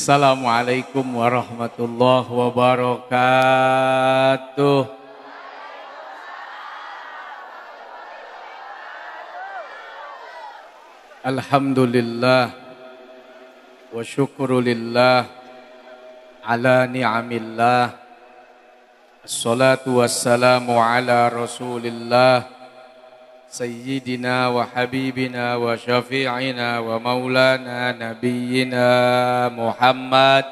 Assalamualaikum warahmatullahi wabarakatuh. Alhamdulillah wa syukurulillah ala ni'amillah. Assalatu wassalamu ala Rasulillah سيدنا وحبيبنا وشفيعنا ومولانا نبينا محمد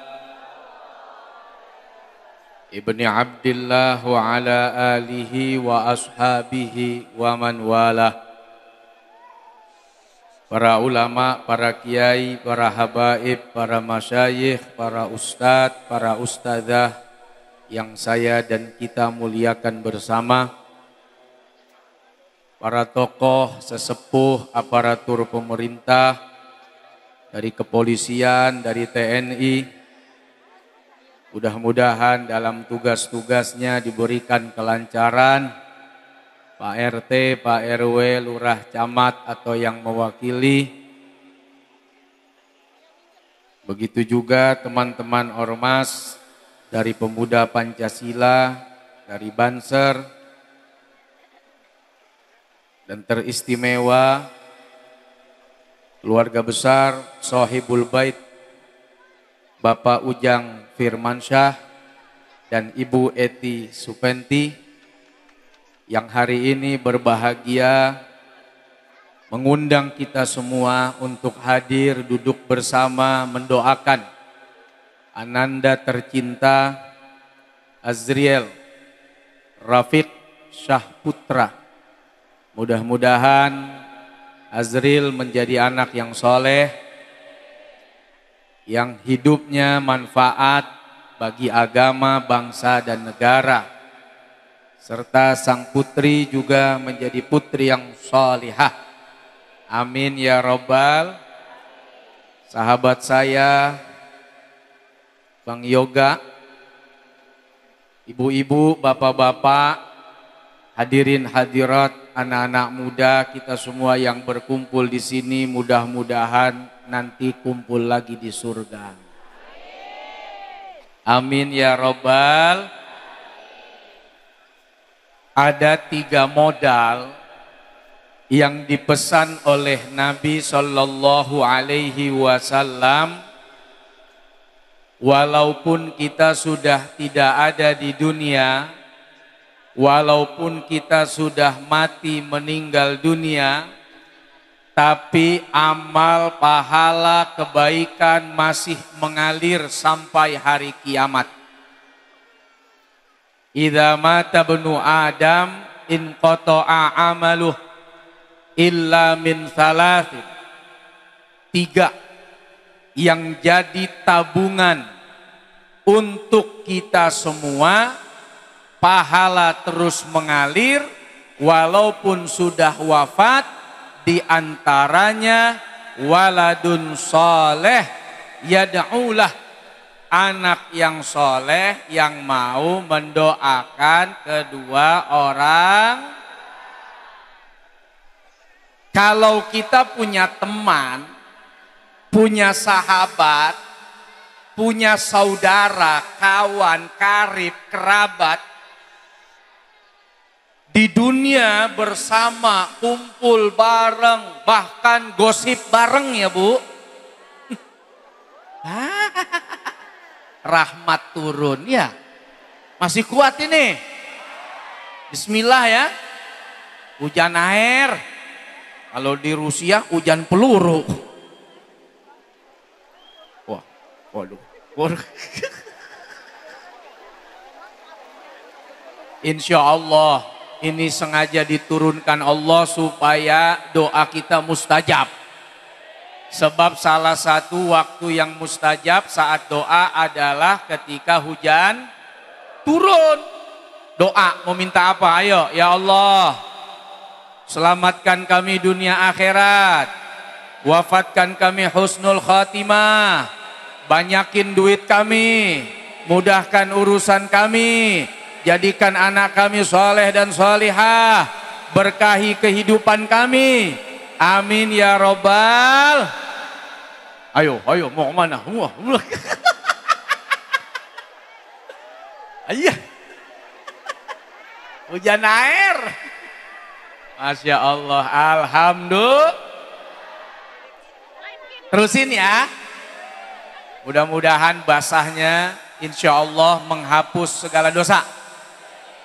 ابن عبد الله وعلى آله وأصحابه ومن والاه para ulama, para kiai, para habaib, para masyayikh, para ustadz, para ustadzah yang saya dan kita muliakan bersama para tokoh, sesepuh, aparatur pemerintah, dari kepolisian, dari TNI. Mudah-mudahan dalam tugas-tugasnya diberikan kelancaran. Pak RT, Pak RW, Lurah Camat atau yang mewakili. Begitu juga teman-teman ormas dari pemuda Pancasila, dari Banser, dan teristimewa keluarga besar Sohibul Bait Bapak Ujang Firmansyah dan Ibu Eti Supenti yang hari ini berbahagia mengundang kita semua untuk hadir duduk bersama mendoakan Ananda tercinta Azriel Rafiq Syahputra Mudah-mudahan Azril menjadi anak yang soleh, yang hidupnya manfaat bagi agama, bangsa, dan negara. Serta sang putri juga menjadi putri yang solehah. Amin ya robbal. Sahabat saya, Bang Yoga, ibu-ibu, bapak-bapak, hadirin hadirat anak-anak muda kita semua yang berkumpul di sini mudah-mudahan nanti kumpul lagi di surga. Amin ya robbal. Ada tiga modal yang dipesan oleh Nabi Shallallahu Alaihi Wasallam walaupun kita sudah tidak ada di dunia walaupun kita sudah mati meninggal dunia, tapi amal pahala kebaikan masih mengalir sampai hari kiamat. Idza mata benu Adam in qata'a amaluh illa min salasin. Tiga yang jadi tabungan untuk kita semua pahala terus mengalir walaupun sudah wafat di antaranya waladun soleh yada'ulah anak yang soleh yang mau mendoakan kedua orang kalau kita punya teman punya sahabat punya saudara, kawan, karib, kerabat di dunia bersama, kumpul bareng, bahkan gosip bareng ya Bu. Rahmat turun ya. Masih kuat ini. Bismillah ya. Hujan air. Kalau di Rusia hujan peluru. Wah, waduh. Insya Allah ini sengaja diturunkan Allah supaya doa kita mustajab. Sebab salah satu waktu yang mustajab saat doa adalah ketika hujan turun. Doa mau minta apa? Ayo, ya Allah. Selamatkan kami dunia akhirat. Wafatkan kami husnul khatimah. Banyakin duit kami. Mudahkan urusan kami Jadikan anak kami soleh dan solehah Berkahi kehidupan kami. Amin ya robbal. Ayo, ayo, mau kemana? ayo Hujan air. Masya Allah, Alhamdulillah. Terusin ya. Mudah-mudahan basahnya insya Allah menghapus segala dosa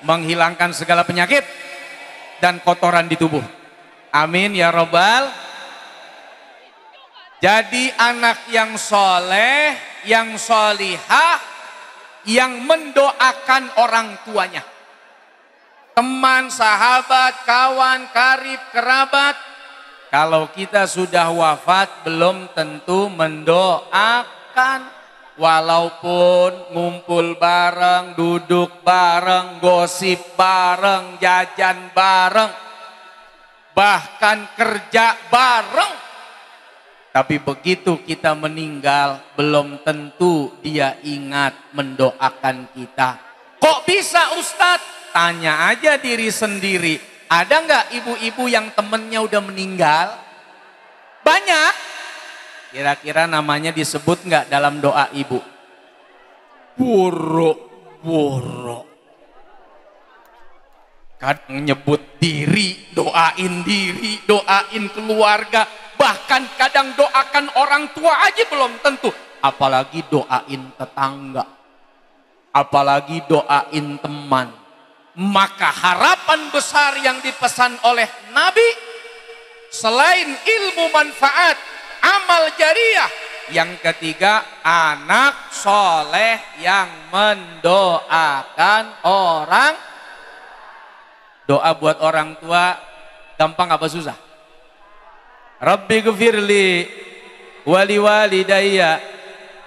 menghilangkan segala penyakit dan kotoran di tubuh. Amin ya robbal. Jadi anak yang soleh, yang solihah, yang mendoakan orang tuanya. Teman, sahabat, kawan, karib, kerabat. Kalau kita sudah wafat, belum tentu mendoakan Walaupun ngumpul bareng, duduk bareng, gosip bareng, jajan bareng, bahkan kerja bareng. Tapi begitu kita meninggal, belum tentu dia ingat mendoakan kita. Kok bisa Ustadz? Tanya aja diri sendiri. Ada nggak ibu-ibu yang temennya udah meninggal? Banyak. Kira-kira namanya disebut nggak dalam doa ibu? Buruk, buruk. Kadang nyebut diri, doain diri, doain keluarga. Bahkan kadang doakan orang tua aja belum tentu. Apalagi doain tetangga. Apalagi doain teman. Maka harapan besar yang dipesan oleh Nabi selain ilmu manfaat amal jariah. Yang ketiga, anak soleh yang mendoakan orang. Doa buat orang tua gampang apa susah? Rabbi gufirli wali walidayya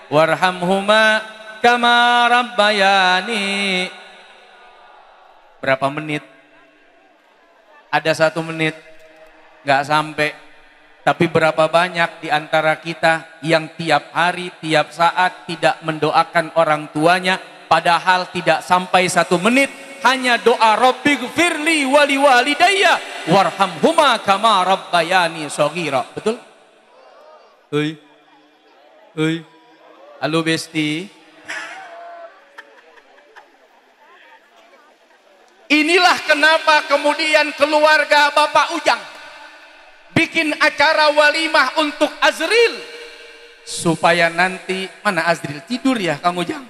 warhamhuma kama rabbayani. Berapa menit? Ada satu menit, nggak sampai tapi berapa banyak di antara kita yang tiap hari, tiap saat tidak mendoakan orang tuanya, padahal tidak sampai satu menit, hanya doa Firli wali wali daya warham huma kama rabbayani sogiro Betul? Hei, hei, Halo Besti. Inilah kenapa kemudian keluarga Bapak Ujang bikin acara walimah untuk Azril supaya nanti mana Azril tidur ya Kang Ujang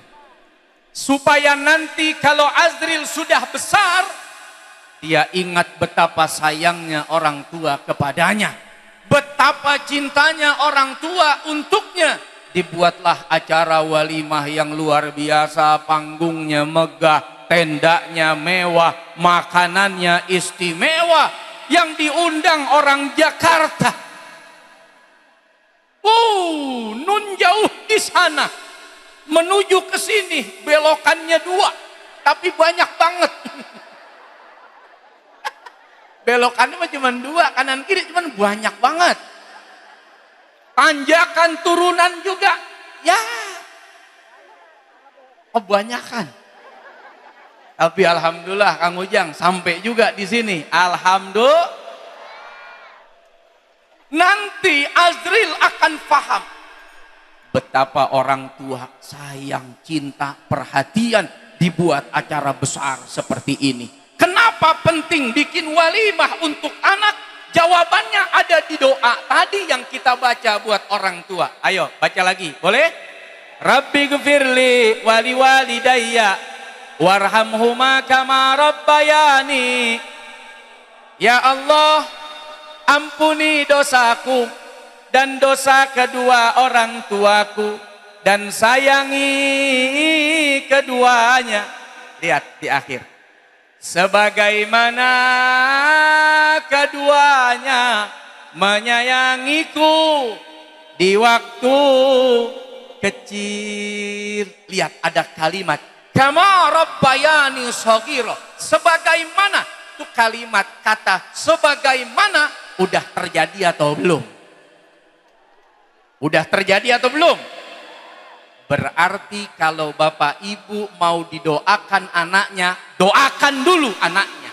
supaya nanti kalau Azril sudah besar dia ingat betapa sayangnya orang tua kepadanya betapa cintanya orang tua untuknya dibuatlah acara walimah yang luar biasa panggungnya megah tendanya mewah makanannya istimewa yang diundang orang Jakarta. Uh, nun jauh di sana. Menuju ke sini, belokannya dua. Tapi banyak banget. belokannya mah cuma dua, kanan kiri cuma banyak banget. Tanjakan turunan juga. Ya. Kebanyakan. Oh, tapi alhamdulillah Kang Ujang sampai juga di sini. Alhamdulillah. Nanti Azril akan paham betapa orang tua sayang, cinta, perhatian dibuat acara besar seperti ini. Kenapa penting bikin walimah untuk anak? Jawabannya ada di doa tadi yang kita baca buat orang tua. Ayo baca lagi, boleh? Rabbi gfirli wali walidayya warhamhuma kama Ya Allah ampuni dosaku dan dosa kedua orang tuaku dan sayangi keduanya lihat di akhir sebagaimana keduanya menyayangiku di waktu kecil lihat ada kalimat Kama rabbayani saghira. Sebagaimana itu kalimat kata sebagaimana udah terjadi atau belum? Udah terjadi atau belum? Berarti kalau bapak ibu mau didoakan anaknya, doakan dulu anaknya.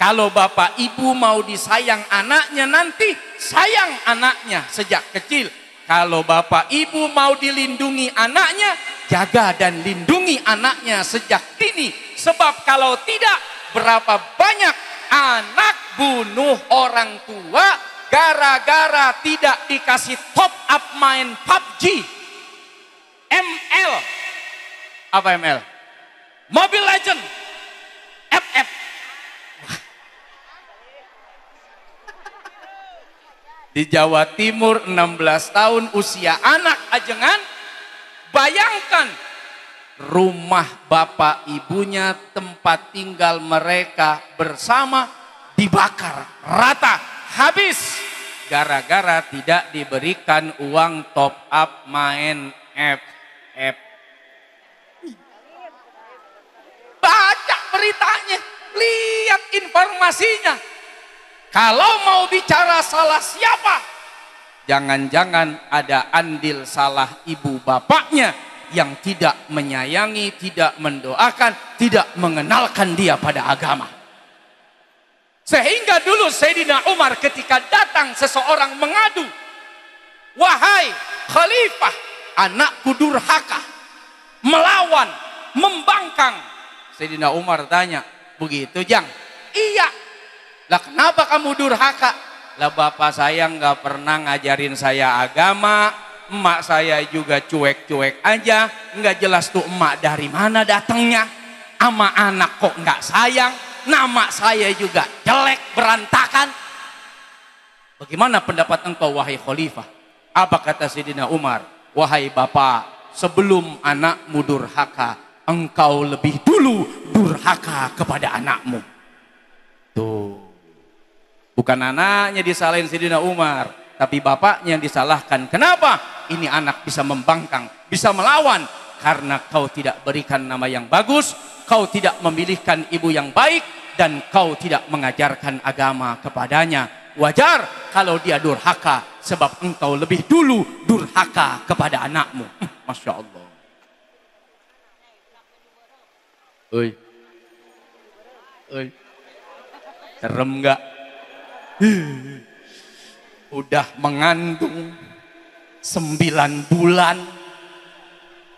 Kalau bapak ibu mau disayang anaknya nanti, sayang anaknya sejak kecil. Kalau bapak ibu mau dilindungi anaknya, jaga dan lindungi anaknya sejak dini. Sebab kalau tidak, berapa banyak anak bunuh orang tua gara-gara tidak dikasih top up main PUBG. ML. Apa ML? Mobile Legend. FF. Di Jawa Timur 16 tahun usia anak ajengan Bayangkan rumah bapak ibunya, tempat tinggal mereka bersama dibakar rata, habis gara-gara tidak diberikan uang top up main FF. Baca beritanya, lihat informasinya. Kalau mau bicara salah siapa, Jangan-jangan ada andil salah ibu bapaknya yang tidak menyayangi, tidak mendoakan, tidak mengenalkan dia pada agama. Sehingga dulu Sayyidina Umar ketika datang seseorang mengadu. Wahai khalifah, anakku durhaka. Melawan, membangkang. Sayyidina Umar tanya, begitu Jang? Iya. Lah kenapa kamu durhaka? lah bapak saya nggak pernah ngajarin saya agama emak saya juga cuek-cuek aja nggak jelas tuh emak dari mana datangnya ama anak kok nggak sayang nama saya juga jelek berantakan bagaimana pendapat engkau wahai khalifah apa kata Sidina Umar wahai bapak sebelum anak mudur haka engkau lebih dulu durhaka kepada anakmu tuh Bukan anaknya disalahin Sidina Umar, tapi bapaknya yang disalahkan. Kenapa? Ini anak bisa membangkang, bisa melawan karena kau tidak berikan nama yang bagus, kau tidak memilihkan ibu yang baik dan kau tidak mengajarkan agama kepadanya. Wajar kalau dia durhaka sebab engkau lebih dulu durhaka kepada anakmu. Hm, Masya Allah. Oi. Oi. Serem nggak? udah mengandung sembilan bulan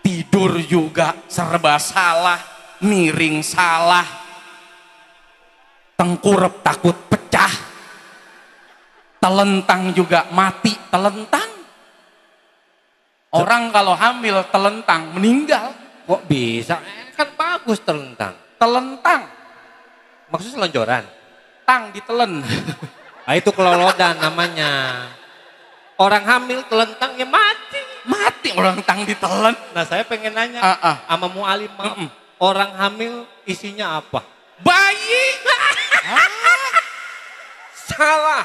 tidur juga serba salah miring salah tengkurep takut pecah telentang juga mati telentang orang kalau hamil telentang meninggal kok bisa kan bagus telentang telentang maksudnya selonjoran tang ditelen Nah, itu kelolodan namanya. Orang hamil telentangnya mati. Mati orang tang ditelan. Nah saya pengen nanya uh, uh. sama mualim. Uh, uh. Orang hamil isinya apa? Bayi. Ah. Salah.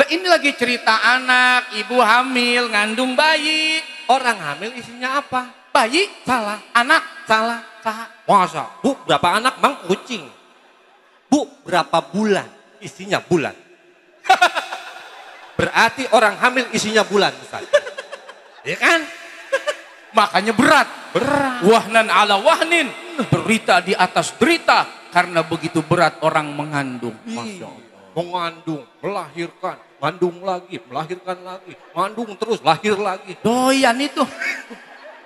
Lah ini lagi cerita anak, ibu hamil, ngandung bayi. Orang hamil isinya apa? Bayi. Salah. Anak. Salah. Salah. Masa? Bu berapa anak? Bang kucing. Bu berapa bulan? Isinya bulan. Berarti orang hamil isinya bulan, Ustaz. ya kan? Makanya berat. Berat. Wahnan ala wahnin. Berita di atas berita Karena begitu berat orang mengandung. Masya Allah. Mengandung, melahirkan, mengandung lagi, melahirkan lagi, mengandung terus, lahir lagi. Doyan itu.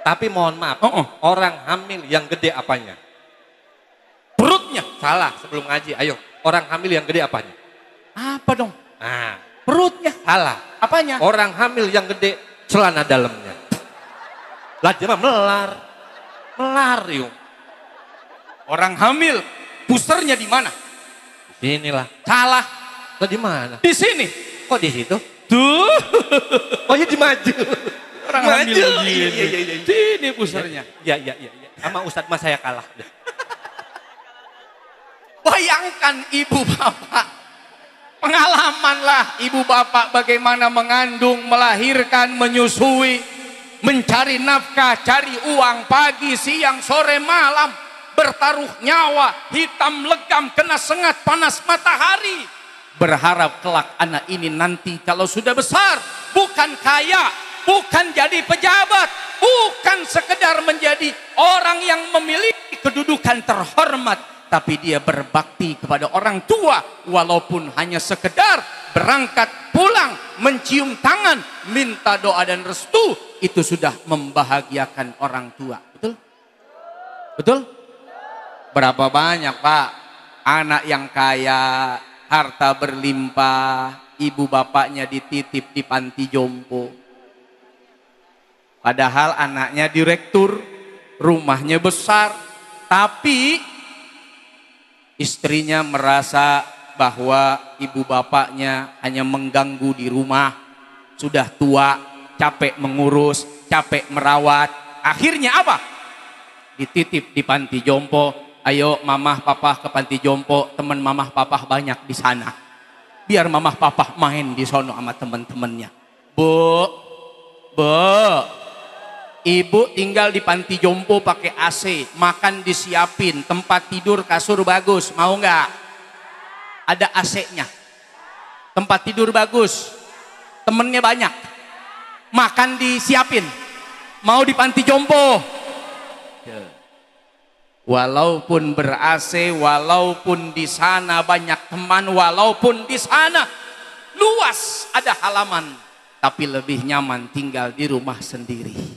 Tapi mohon maaf, oh, oh. orang hamil yang gede apanya? Perutnya. Salah, sebelum ngaji, ayo. Orang hamil yang gede apanya? Salah. Apanya? Orang hamil yang gede celana dalamnya. Lah melar. Melar yuk. Orang hamil pusernya di mana? Inilah. Salah. Lah di mana? Di sini. Kok di situ? Tuh. Oh iya di maju. Orang maju. hamil gini. Iya, iya, iya. iya. Sini pusernya. Iya, iya, iya. Ya. Sama Ustadz mah saya kalah. Bayangkan ibu bapak Pengalamanlah ibu bapak bagaimana mengandung, melahirkan, menyusui, mencari nafkah, cari uang pagi, siang, sore, malam, bertaruh nyawa, hitam legam, kena sengat panas matahari. Berharap kelak anak ini nanti kalau sudah besar, bukan kaya, bukan jadi pejabat, bukan sekedar menjadi orang yang memiliki kedudukan terhormat, tapi dia berbakti kepada orang tua walaupun hanya sekedar berangkat pulang mencium tangan minta doa dan restu itu sudah membahagiakan orang tua betul betul berapa banyak pak anak yang kaya harta berlimpah ibu bapaknya dititip di panti jompo padahal anaknya direktur rumahnya besar tapi Istrinya merasa bahwa ibu bapaknya hanya mengganggu di rumah, sudah tua, capek mengurus, capek merawat. Akhirnya apa? Dititip di panti jompo. Ayo mamah papah ke panti jompo, teman mamah papah banyak di sana. Biar mamah papah main di sono sama teman-temannya. Bu, bu, Ibu tinggal di panti jompo pakai AC, makan disiapin, tempat tidur kasur bagus, mau nggak? Ada AC-nya, tempat tidur bagus, temennya banyak, makan disiapin, mau di panti jompo. Ya. Walaupun ber AC, walaupun di sana banyak teman, walaupun di sana luas ada halaman, tapi lebih nyaman tinggal di rumah sendiri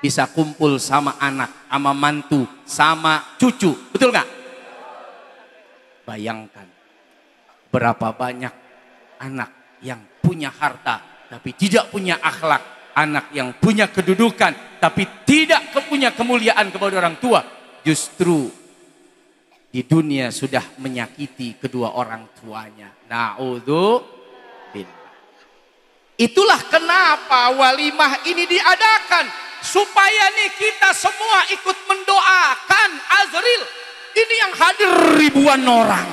bisa kumpul sama anak, sama mantu, sama cucu. Betul nggak? Bayangkan berapa banyak anak yang punya harta tapi tidak punya akhlak, anak yang punya kedudukan tapi tidak punya kemuliaan kepada orang tua, justru di dunia sudah menyakiti kedua orang tuanya. bin. Itulah kenapa walimah ini diadakan supaya nih kita semua ikut mendoakan Azril ini yang hadir ribuan orang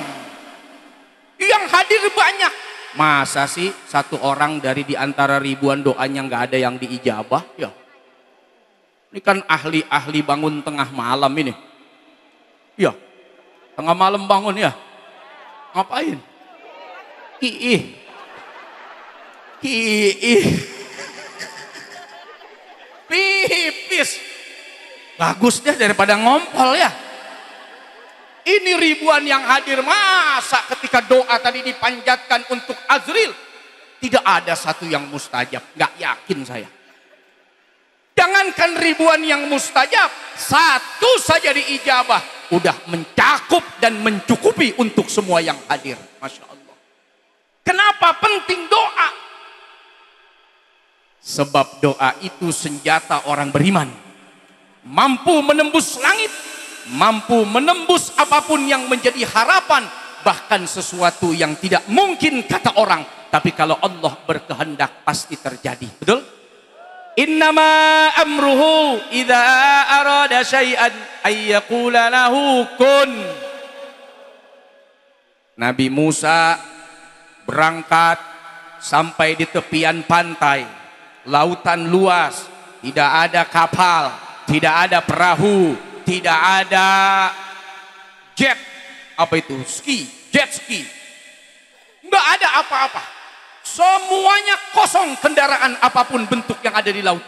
yang hadir banyak masa sih satu orang dari diantara ribuan doanya nggak ada yang diijabah ya ini kan ahli-ahli bangun tengah malam ini ya tengah malam bangun ya ngapain kiih kiih Pipis. Bagus deh daripada ngompol ya. Ini ribuan yang hadir masa ketika doa tadi dipanjatkan untuk Azril. Tidak ada satu yang mustajab. Gak yakin saya. Jangankan ribuan yang mustajab. Satu saja diijabah. Udah mencakup dan mencukupi untuk semua yang hadir. Masya Allah. Kenapa penting doa? Sebab doa itu senjata orang beriman. Mampu menembus langit, mampu menembus apapun yang menjadi harapan, bahkan sesuatu yang tidak mungkin kata orang. Tapi kalau Allah berkehendak pasti terjadi. Betul? Innama amruhu idza arada syai'an ayyaqula lahu kun. Nabi Musa berangkat sampai di tepian pantai lautan luas, tidak ada kapal, tidak ada perahu, tidak ada jet apa itu ski, jet ski. nggak ada apa-apa. Semuanya kosong kendaraan apapun bentuk yang ada di laut.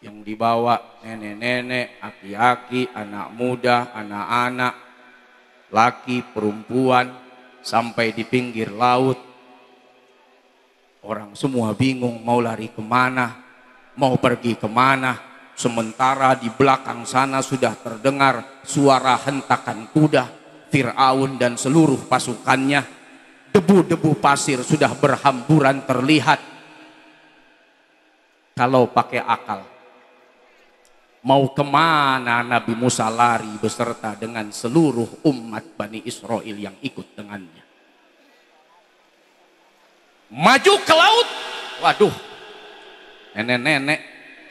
Yang dibawa nenek-nenek, aki-aki, anak muda, anak-anak, laki, perempuan, sampai di pinggir laut Orang semua bingung mau lari kemana, mau pergi kemana. Sementara di belakang sana sudah terdengar suara hentakan kuda, Fir'aun dan seluruh pasukannya. Debu-debu pasir sudah berhamburan terlihat. Kalau pakai akal, mau kemana Nabi Musa lari beserta dengan seluruh umat Bani Israel yang ikut dengannya maju ke laut waduh nenek-nenek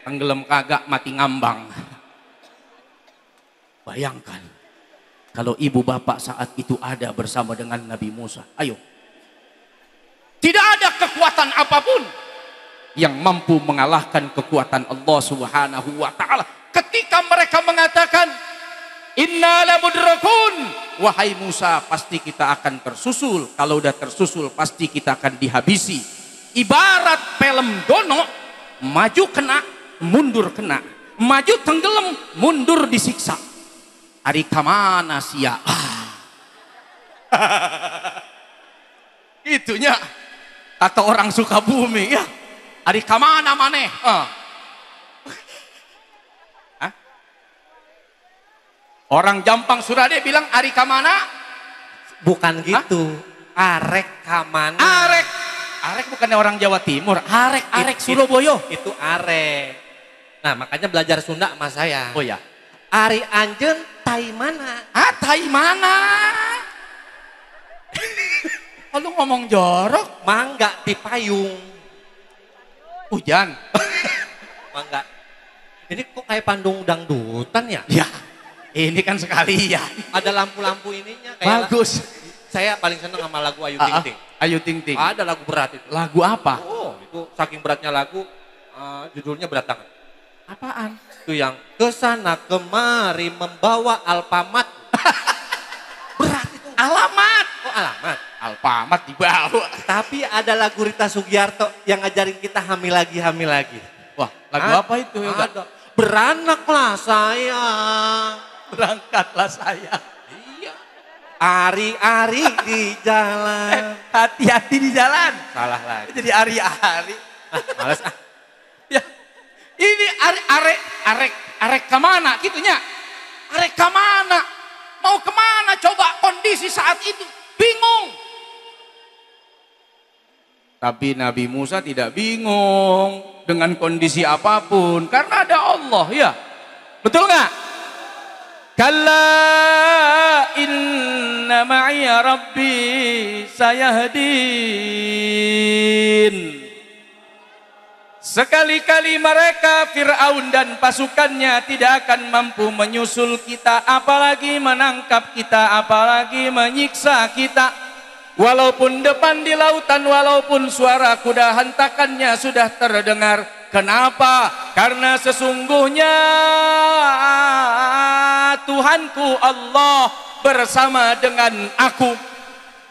tenggelam kagak mati ngambang bayangkan kalau ibu bapak saat itu ada bersama dengan Nabi Musa ayo tidak ada kekuatan apapun yang mampu mengalahkan kekuatan Allah Subhanahu wa taala ketika mereka mengatakan Inna mudrakun. Wahai Musa, pasti kita akan tersusul. Kalau udah tersusul, pasti kita akan dihabisi. Ibarat film dono, maju kena, mundur kena. Maju tenggelam, mundur disiksa. Hari kamana sia. Itunya. Atau orang Sukabumi ya. Ari kamana maneh. Ah. Orang Jampang Surade bilang Ari Kamana? Bukan gitu. Hah? Arek Kamana. Arek. Arek bukannya orang Jawa Timur. Arek, Arek it, Surabaya. Itu, itu Arek. Nah makanya belajar Sunda sama saya. Oh ya. Ari Anjen tai mana? Ah tai mana? Kalau oh, ngomong jorok, mangga di payung. Hujan. mangga. Ini kok kayak pandung dangdutan ya? Ya. Ini kan sekali ya. Ada lampu-lampu ininya. Kayak Bagus. saya paling seneng sama lagu Ayu ah, ah. Ting Ting. Ayu Ting Ting. Ah, ada lagu berat itu. Lagu apa? Oh, itu saking beratnya lagu, uh, judulnya berat banget. Apaan? Itu yang kesana kemari membawa alpamat. berat itu. Alamat. Oh alamat. Alpamat dibawa. Tapi ada lagu Rita Sugiarto yang ngajarin kita hamil lagi, hamil lagi. Wah, lagu A apa itu? Ya, ada. Beranaklah sayang berangkatlah saya. Iya. Ari-ari di jalan. Eh, hati-hati di jalan. Salah lagi. Jadi ari-ari. Ah, males ah. Ya. Ini arek arek arek arek kemana gitunya? Arek kemana? Mau kemana coba kondisi saat itu? Bingung. Tapi Nabi Musa tidak bingung dengan kondisi apapun karena ada Allah ya. Betul nggak? Kalla inna ma'iya rabbi sayahdin. Sekali-kali mereka Fir'aun dan pasukannya tidak akan mampu menyusul kita apalagi menangkap kita apalagi menyiksa kita walaupun depan di lautan walaupun suara kuda hentakannya sudah terdengar Kenapa? Karena sesungguhnya Tuhanku Allah bersama dengan aku.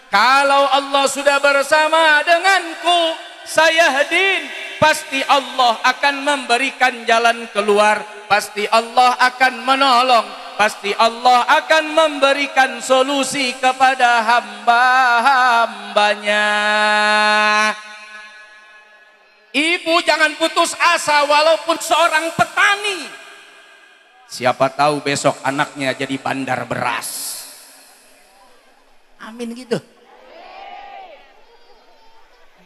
Kalau Allah sudah bersama denganku, saya hadir pasti Allah akan memberikan jalan keluar, pasti Allah akan menolong, pasti Allah akan memberikan solusi kepada hamba-hambanya. Ibu jangan putus asa walaupun seorang petani. Siapa tahu besok anaknya jadi bandar beras. Amin gitu.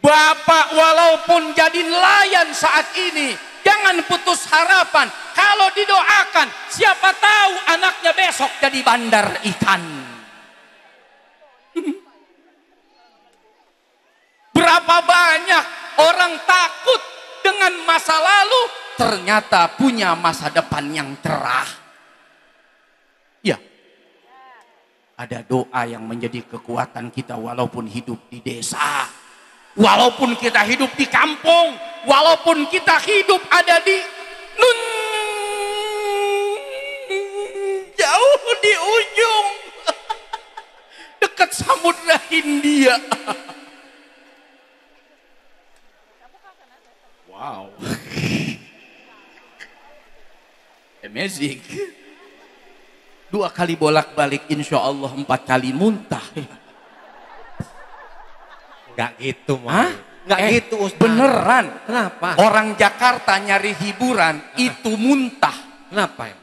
Bapak walaupun jadi nelayan saat ini, jangan putus harapan. Kalau didoakan, siapa tahu anaknya besok jadi bandar ikan. Berapa banyak Orang takut dengan masa lalu ternyata punya masa depan yang cerah. Ya. Ada doa yang menjadi kekuatan kita walaupun hidup di desa. Walaupun kita hidup di kampung, walaupun kita hidup ada di nun jauh di ujung dekat samudra India. Wow. Amazing. Dua kali bolak-balik insya Allah empat kali muntah. Gak gitu mah. Gak eh, gitu Ustaz. Beneran. Kenapa? Orang Jakarta nyari hiburan itu muntah. Kenapa ya?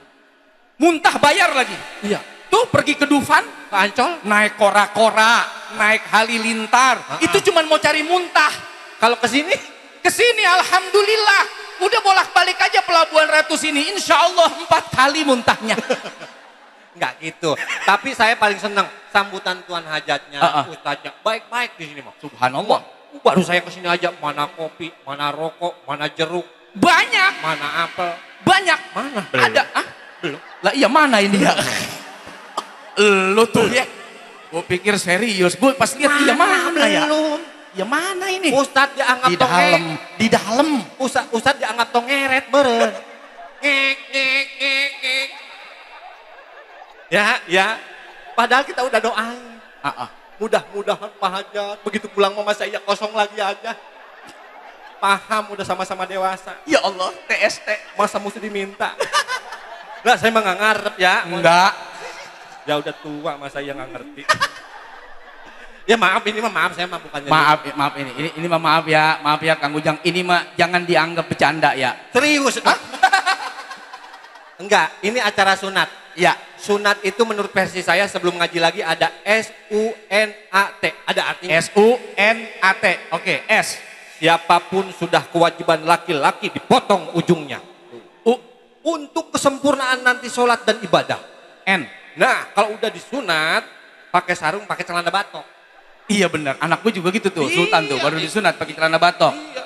Muntah bayar lagi. Iya. Tuh pergi ke Dufan. Ke Ancol. Naik kora-kora. Naik halilintar. Uh -uh. Itu cuma mau cari muntah. Kalau ke sini ke sini alhamdulillah. Udah bolak-balik aja pelabuhan Ratu sini. Insya Allah empat kali muntahnya. nggak gitu. Tapi saya paling seneng sambutan Tuan Hajatnya, uh -uh. Baik-baik di sini, mah Subhanallah. Baru saya kesini aja mana kopi, mana rokok, mana jeruk. Banyak. Mana apel. Banyak. Mana? Belum. Ada. Ah? Belum. Lah iya mana ini ya? lo tuh ya. Gue pikir serius. Gue pas lihat iya mana, mana ya? belum. ya? Ya mana ini? Ustadz dianggap di dalam, di dalam. Ustadz Ustadz dianggap tongeret beren. ngek Ya, ya. Padahal kita udah doain. Mudah-mudahan Pak begitu pulang mama saya kosong lagi aja. Paham udah sama-sama dewasa. Ya Allah, TST masa mesti diminta. Enggak, saya mah nggak ngarep ya. Enggak. Ya udah tua masa yang nggak ngerti. Ya maaf ini mah maaf saya mah bukan Maaf ya, maaf ini. Ini ini mah maaf ya, maaf ya Kang Ujang. Ini mah jangan dianggap bercanda ya. Serius. Enggak, ini acara sunat. Ya, sunat itu menurut versi saya sebelum ngaji lagi ada S U N A T. Ada artinya. S U N A T. Oke, okay, S. Siapapun sudah kewajiban laki-laki dipotong ujungnya. U untuk kesempurnaan nanti sholat dan ibadah. N. Nah, kalau udah disunat, pakai sarung, pakai celana batok. Iya benar, anak gue juga gitu tuh, iya, Sultan tuh iya, baru iya. disunat pakai celana batok. Iya.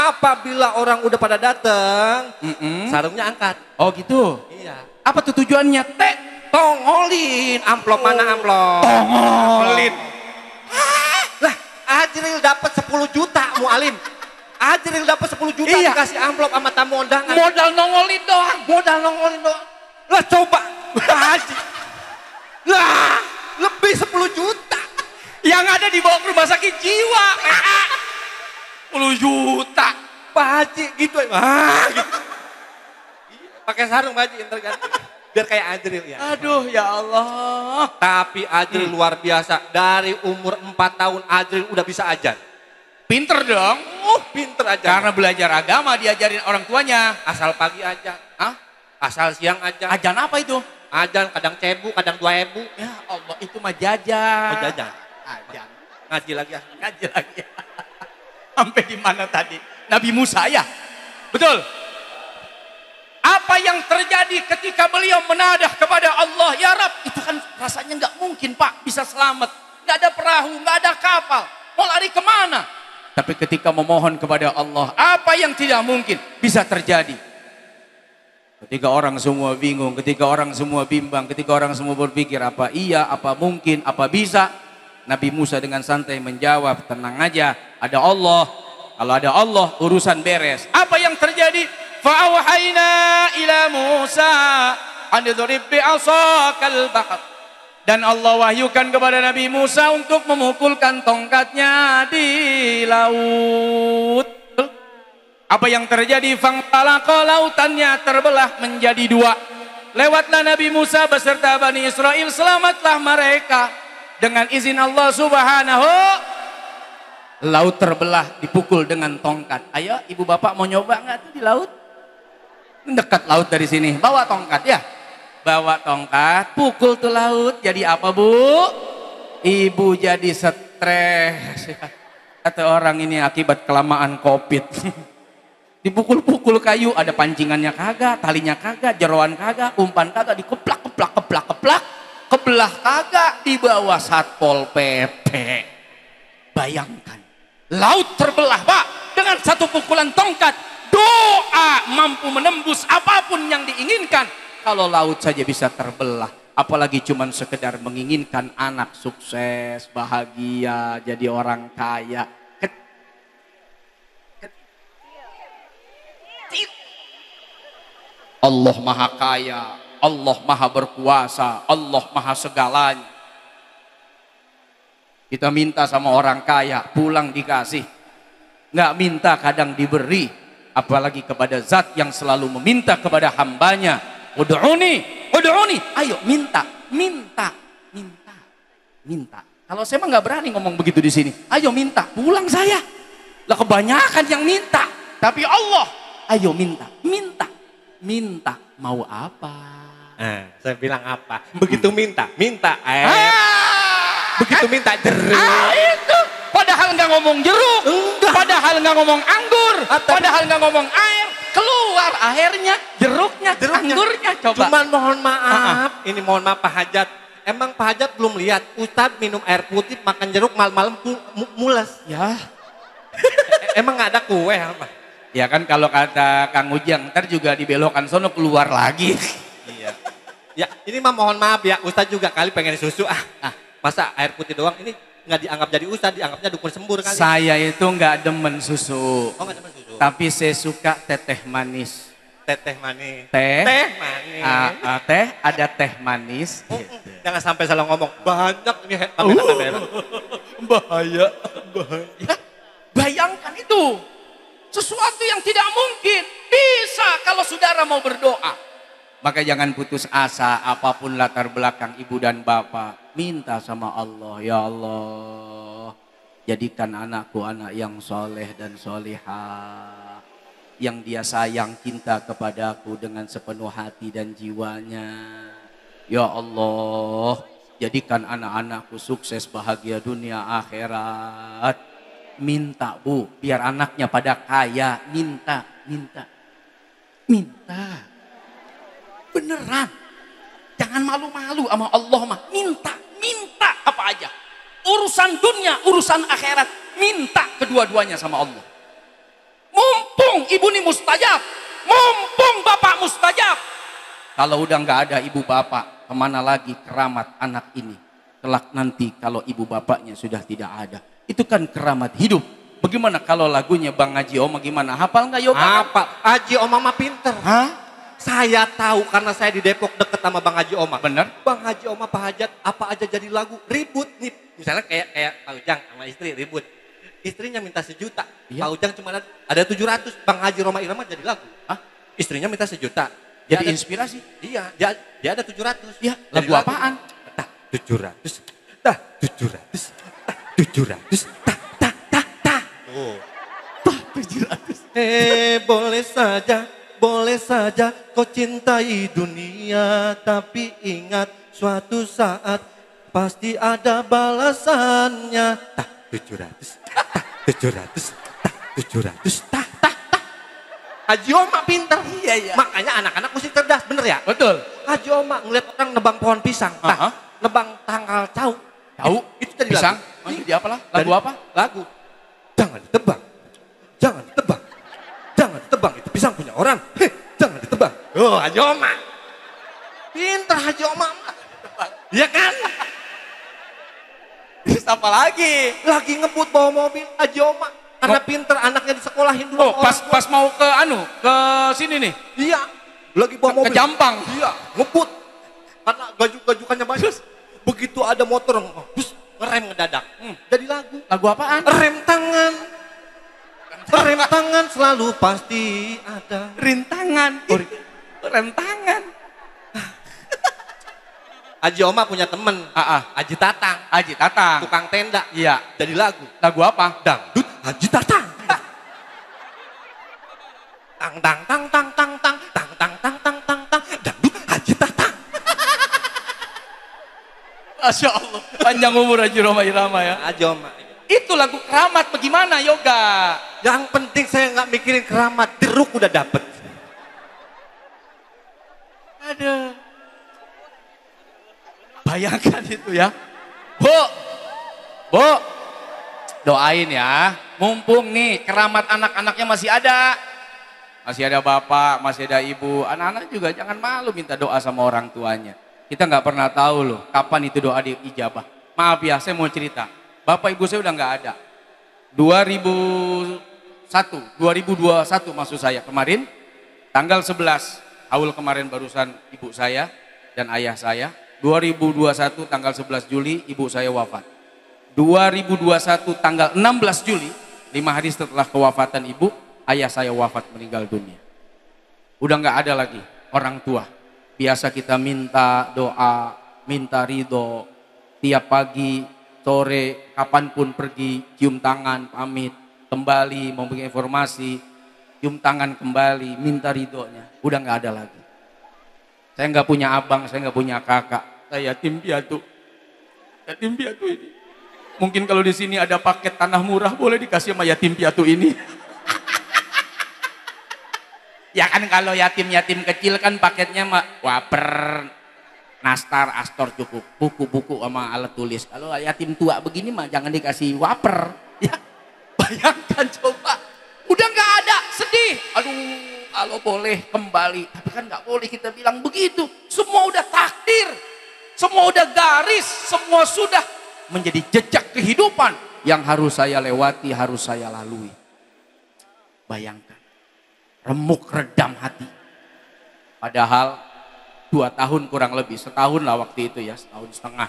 apabila orang udah pada dateng, mm -mm. sarungnya angkat. Oh gitu. Iya. Apa tuh tujuannya? Te tongolin amplop oh. mana amplop? Tongolin. Lah, Lah, Ajril dapat 10 juta Mualim. Ajril dapat 10 juta iya. dikasih amplop sama tamu undangan. Modal nongolin doang, modal nongolin doang. Lah coba. Lah lebih 10 juta. Yang ada dibawa ke rumah sakit jiwa, PA. 10 juta. Pak Haji gitu. Ah, gitu. Iya, pakai sarung Pak Haji yang terganti. Biar kayak Adril ya. Aduh ya Allah. Tapi Adril hmm. luar biasa. Dari umur 4 tahun Adril udah bisa ajar Pinter dong. Oh pinter aja. Karena belajar agama diajarin orang tuanya. Asal pagi aja. Hah? Asal siang aja. Ajan apa itu? Ajan kadang cebu, kadang dua ebu. Ya Allah itu mah jajan. Oh jajan aja. Ngaji lagi ya. Ngaji lagi ya. Sampai di mana tadi? Nabi Musa ya. Betul. Apa yang terjadi ketika beliau menadah kepada Allah, ya Rab, itu kan rasanya nggak mungkin Pak bisa selamat. Nggak ada perahu, nggak ada kapal. Mau lari kemana? Tapi ketika memohon kepada Allah, apa yang tidak mungkin bisa terjadi? Ketika orang semua bingung, ketika orang semua bimbang, ketika orang semua berpikir apa iya, apa mungkin, apa bisa, Nabi Musa dengan santai menjawab, tenang aja, ada Allah. Kalau ada Allah, urusan beres. Apa yang terjadi? Fa'awahaina ila Musa anidrib bi'asakal bakat. Dan Allah wahyukan kepada Nabi Musa untuk memukulkan tongkatnya di laut. Apa yang terjadi? Fangtalaqa lautannya terbelah menjadi dua. Lewatlah Nabi Musa beserta Bani Israel, selamatlah mereka dengan izin Allah subhanahu laut terbelah dipukul dengan tongkat ayo ibu bapak mau nyoba nggak tuh di laut dekat laut dari sini bawa tongkat ya bawa tongkat pukul tuh laut jadi apa bu ibu jadi stres kata orang ini akibat kelamaan covid dipukul-pukul kayu ada pancingannya kagak talinya kagak jeroan kagak umpan kagak dikeplak keplak keplak keplak kebelah kagak di bawah Satpol PP. Bayangkan, laut terbelah Pak dengan satu pukulan tongkat. Doa mampu menembus apapun yang diinginkan. Kalau laut saja bisa terbelah, apalagi cuma sekedar menginginkan anak sukses, bahagia, jadi orang kaya. Iya. Allah Maha Kaya, Allah maha berkuasa, Allah maha segalanya. Kita minta sama orang kaya, pulang dikasih. Nggak minta kadang diberi, apalagi kepada zat yang selalu meminta kepada hambanya. Udu'uni, udu'uni, ayo minta, minta, minta, minta. Kalau saya mah nggak berani ngomong begitu di sini. Ayo minta, pulang saya. Lah kebanyakan yang minta, tapi Allah, ayo minta, minta, minta. Mau apa? Eh, saya bilang apa? Begitu hmm. minta, minta air. Eh. Ah, Begitu minta ah, jeruk. Ah, itu. Padahal nggak ngomong jeruk. Enggak. Padahal nggak ngomong anggur. Atau... Ah, padahal nggak ngomong air. Keluar akhirnya jeruknya, jeruknya, anggurnya. Coba. Cuman mohon maaf. Uh -uh. Ini mohon maaf Pak Hajat. Emang Pak Hajat belum lihat Ustadz minum air putih makan jeruk malam-malam mules. Ya. E-, emang nggak ada kue apa? Ya kan kalau kata Kang Ujang, ntar juga dibelokan sono keluar lagi. Ya, ini mah mohon maaf ya, ustadz juga kali pengen susu. Ah, ah masa air putih doang ini nggak dianggap jadi ustadz dianggapnya dukun sembur kali. Saya itu nggak demen susu. Oh, gak demen susu. Tapi saya suka teteh manis. Teteh manis. Teh. Teh manis. Uh, uh, teh ada teh manis. Oh, gitu. Jangan sampai salah ngomong. Banyak ini uh, Bahaya. Bahaya. Ya, bayangkan itu. Sesuatu yang tidak mungkin bisa kalau saudara mau berdoa. Maka jangan putus asa apapun latar belakang ibu dan bapak. Minta sama Allah, ya Allah. Jadikan anakku anak yang soleh dan soleha. Yang dia sayang cinta kepadaku dengan sepenuh hati dan jiwanya. Ya Allah, jadikan anak-anakku sukses bahagia dunia akhirat. Minta bu, biar anaknya pada kaya. Minta, minta, minta. Beneran. Jangan malu-malu sama Allah mah. Minta, minta apa aja. Urusan dunia, urusan akhirat. Minta kedua-duanya sama Allah. Mumpung ibu ini mustajab. Mumpung bapak mustajab. Kalau udah nggak ada ibu bapak, kemana lagi keramat anak ini? Kelak nanti kalau ibu bapaknya sudah tidak ada. Itu kan keramat hidup. Bagaimana kalau lagunya Bang Haji Oma gimana? Hafal nggak yo? apa Haji Oma mah pinter. Hah? Saya tahu karena saya di Depok deket sama Bang Haji Oma. Bener? Bang Haji Oma, Pak Hajat, apa aja jadi lagu. Ribut nih. Misalnya kayak kayak Pak Ujang sama istri ribut. Istrinya minta sejuta. Iya. Pak Ujang cuma ada, ada ratus. Bang Haji Roma Irama jadi lagu. Hah? Istrinya minta sejuta. Dia jadi ada, inspirasi? Iya. Dia, dia ada ratus. Iya. Lagu jadi apaan? Tah, 700. ratus. 700. Tujuh ratus. Tak tak tak tak. Tuh. Tujuh 700. Eh, boleh saja boleh saja kau cintai dunia Tapi ingat suatu saat pasti ada balasannya Tah 700, tah 700, tah 700, tah tah tah Haji Oma pinter, Iya iya Makanya anak-anak mesti cerdas bener ya Betul Haji Oma ngeliat orang nebang pohon pisang Tah uh -huh. nebang tanggal cau Cau eh, Itu tadi pisang. lagu Pisang? Jadi apalah? Lagu apa? Lagu Jangan ditebang Jangan ditebang pisang punya orang. Heh, jangan ditebang. Oh, Haji Oma. Pintar Haji Oma. Iya kan? Terus apa lagi? Lagi ngebut bawa mobil Haji Oma. Karena oh. pinter anaknya disekolahin dulu. Oh, pas pas mau ke anu, ke sini nih. Iya. Lagi bawa mobil. Ke Jampang. Iya, ngebut. Karena gaju-gajukannya bagus. Begitu ada motor, bus oh, ngerem ngedadak. Hmm. Jadi lagu. Lagu apaan? Rem tangan. Rem selalu pasti ada. Rintangan. Oh, rem Aji Oma punya temen, Aa. Ah, ah. Aji Tatang. Aji Tatang. Tukang tenda. Iya. Jadi lagu. Lagu apa? Dangdut Aji Tatang. tang tang tang tang tang tang tang tang tang tang tang tang dangdut Aji Tatang. Masya Allah. Panjang umur Aji Roma Irama ya. Aji Oma. Itu lagu keramat bagaimana yoga? Yang penting saya nggak mikirin keramat, jeruk udah dapet. Ada. Bayangkan itu ya. Bu, bu, doain ya. Mumpung nih keramat anak-anaknya masih ada. Masih ada bapak, masih ada ibu. Anak-anak juga jangan malu minta doa sama orang tuanya. Kita nggak pernah tahu loh kapan itu doa diijabah. Maaf ya, saya mau cerita Bapak ibu saya udah nggak ada. 2001, 2021 maksud saya kemarin, tanggal 11, awal kemarin barusan ibu saya dan ayah saya. 2021 tanggal 11 Juli ibu saya wafat. 2021 tanggal 16 Juli, lima hari setelah kewafatan ibu, ayah saya wafat meninggal dunia. Udah nggak ada lagi orang tua. Biasa kita minta doa, minta ridho, tiap pagi sore, kapanpun pergi, cium tangan, pamit, kembali, mau bikin informasi, cium tangan kembali, minta ridhonya. Udah nggak ada lagi. Saya nggak punya abang, saya nggak punya kakak. Saya yatim piatu. Yatim piatu ini. Mungkin kalau di sini ada paket tanah murah boleh dikasih sama yatim piatu ini. ya kan kalau yatim-yatim kecil kan paketnya mah waper nastar, astor cukup, buku-buku sama alat tulis. Kalau yatim tua begini mah jangan dikasih waper. Ya, bayangkan coba, udah nggak ada, sedih. Aduh, kalau boleh kembali, tapi kan nggak boleh kita bilang begitu. Semua udah takdir, semua udah garis, semua sudah menjadi jejak kehidupan yang harus saya lewati, harus saya lalui. Bayangkan, remuk redam hati. Padahal dua tahun kurang lebih, setahun lah waktu itu ya, setahun setengah.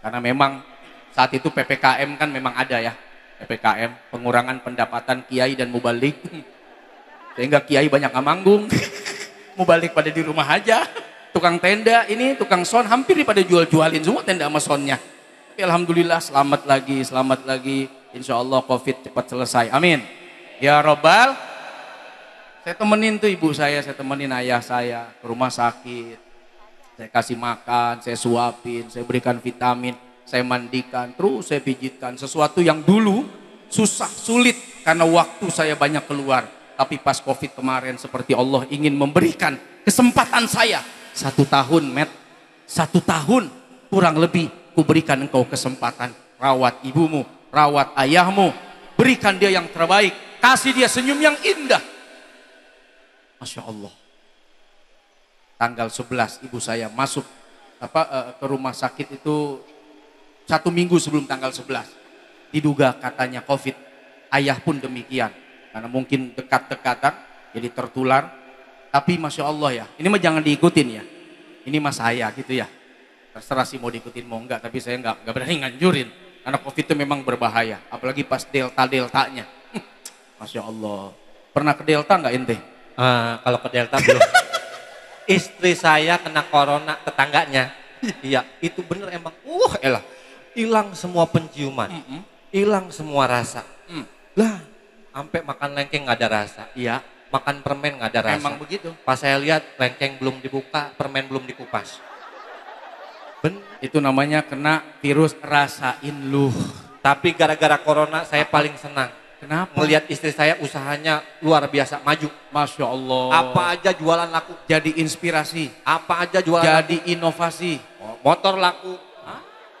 Karena memang saat itu PPKM kan memang ada ya, PPKM, pengurangan pendapatan kiai dan mubalik. Sehingga kiai banyak ngamanggung, mubalik pada di rumah aja. Tukang tenda ini, tukang son, hampir pada jual-jualin semua tenda sama sonnya. Tapi Alhamdulillah selamat lagi, selamat lagi. Insya Allah COVID cepat selesai. Amin. Ya Robbal saya temenin tuh ibu saya, saya temenin ayah saya ke rumah sakit. Saya kasih makan, saya suapin, saya berikan vitamin, saya mandikan, terus saya pijitkan. Sesuatu yang dulu susah, sulit karena waktu saya banyak keluar. Tapi pas covid kemarin seperti Allah ingin memberikan kesempatan saya. Satu tahun, Matt. Satu tahun kurang lebih kuberikan engkau kesempatan. Rawat ibumu, rawat ayahmu. Berikan dia yang terbaik. Kasih dia senyum yang indah Masya Allah. Tanggal 11 ibu saya masuk apa eh, ke rumah sakit itu satu minggu sebelum tanggal 11. Diduga katanya COVID. Ayah pun demikian. Karena mungkin dekat-dekatan jadi tertular. Tapi Masya Allah ya, ini mah jangan diikutin ya. Ini mas saya gitu ya. Terserah sih mau diikutin mau enggak, tapi saya enggak, enggak berani nganjurin. Karena COVID itu memang berbahaya. Apalagi pas delta-deltanya. Masya Allah. Pernah ke delta enggak ente? Uh, kalau ke Delta belum. Istri saya kena corona tetangganya. iya, itu bener emang. Uh, elah. Hilang semua penciuman. Hilang mm semua rasa. Mm. Lah, sampai makan lengkeng nggak ada rasa. Iya. Makan permen nggak ada rasa. Emang begitu. Pas saya lihat lengkeng belum dibuka, permen belum dikupas. Ben, itu namanya kena virus rasain lu. Tapi gara-gara corona saya paling senang Kenapa? Melihat istri saya usahanya luar biasa maju. Masya Allah. Apa aja jualan laku. Jadi inspirasi. Apa aja jualan Jadi laku. inovasi. Oh, motor laku.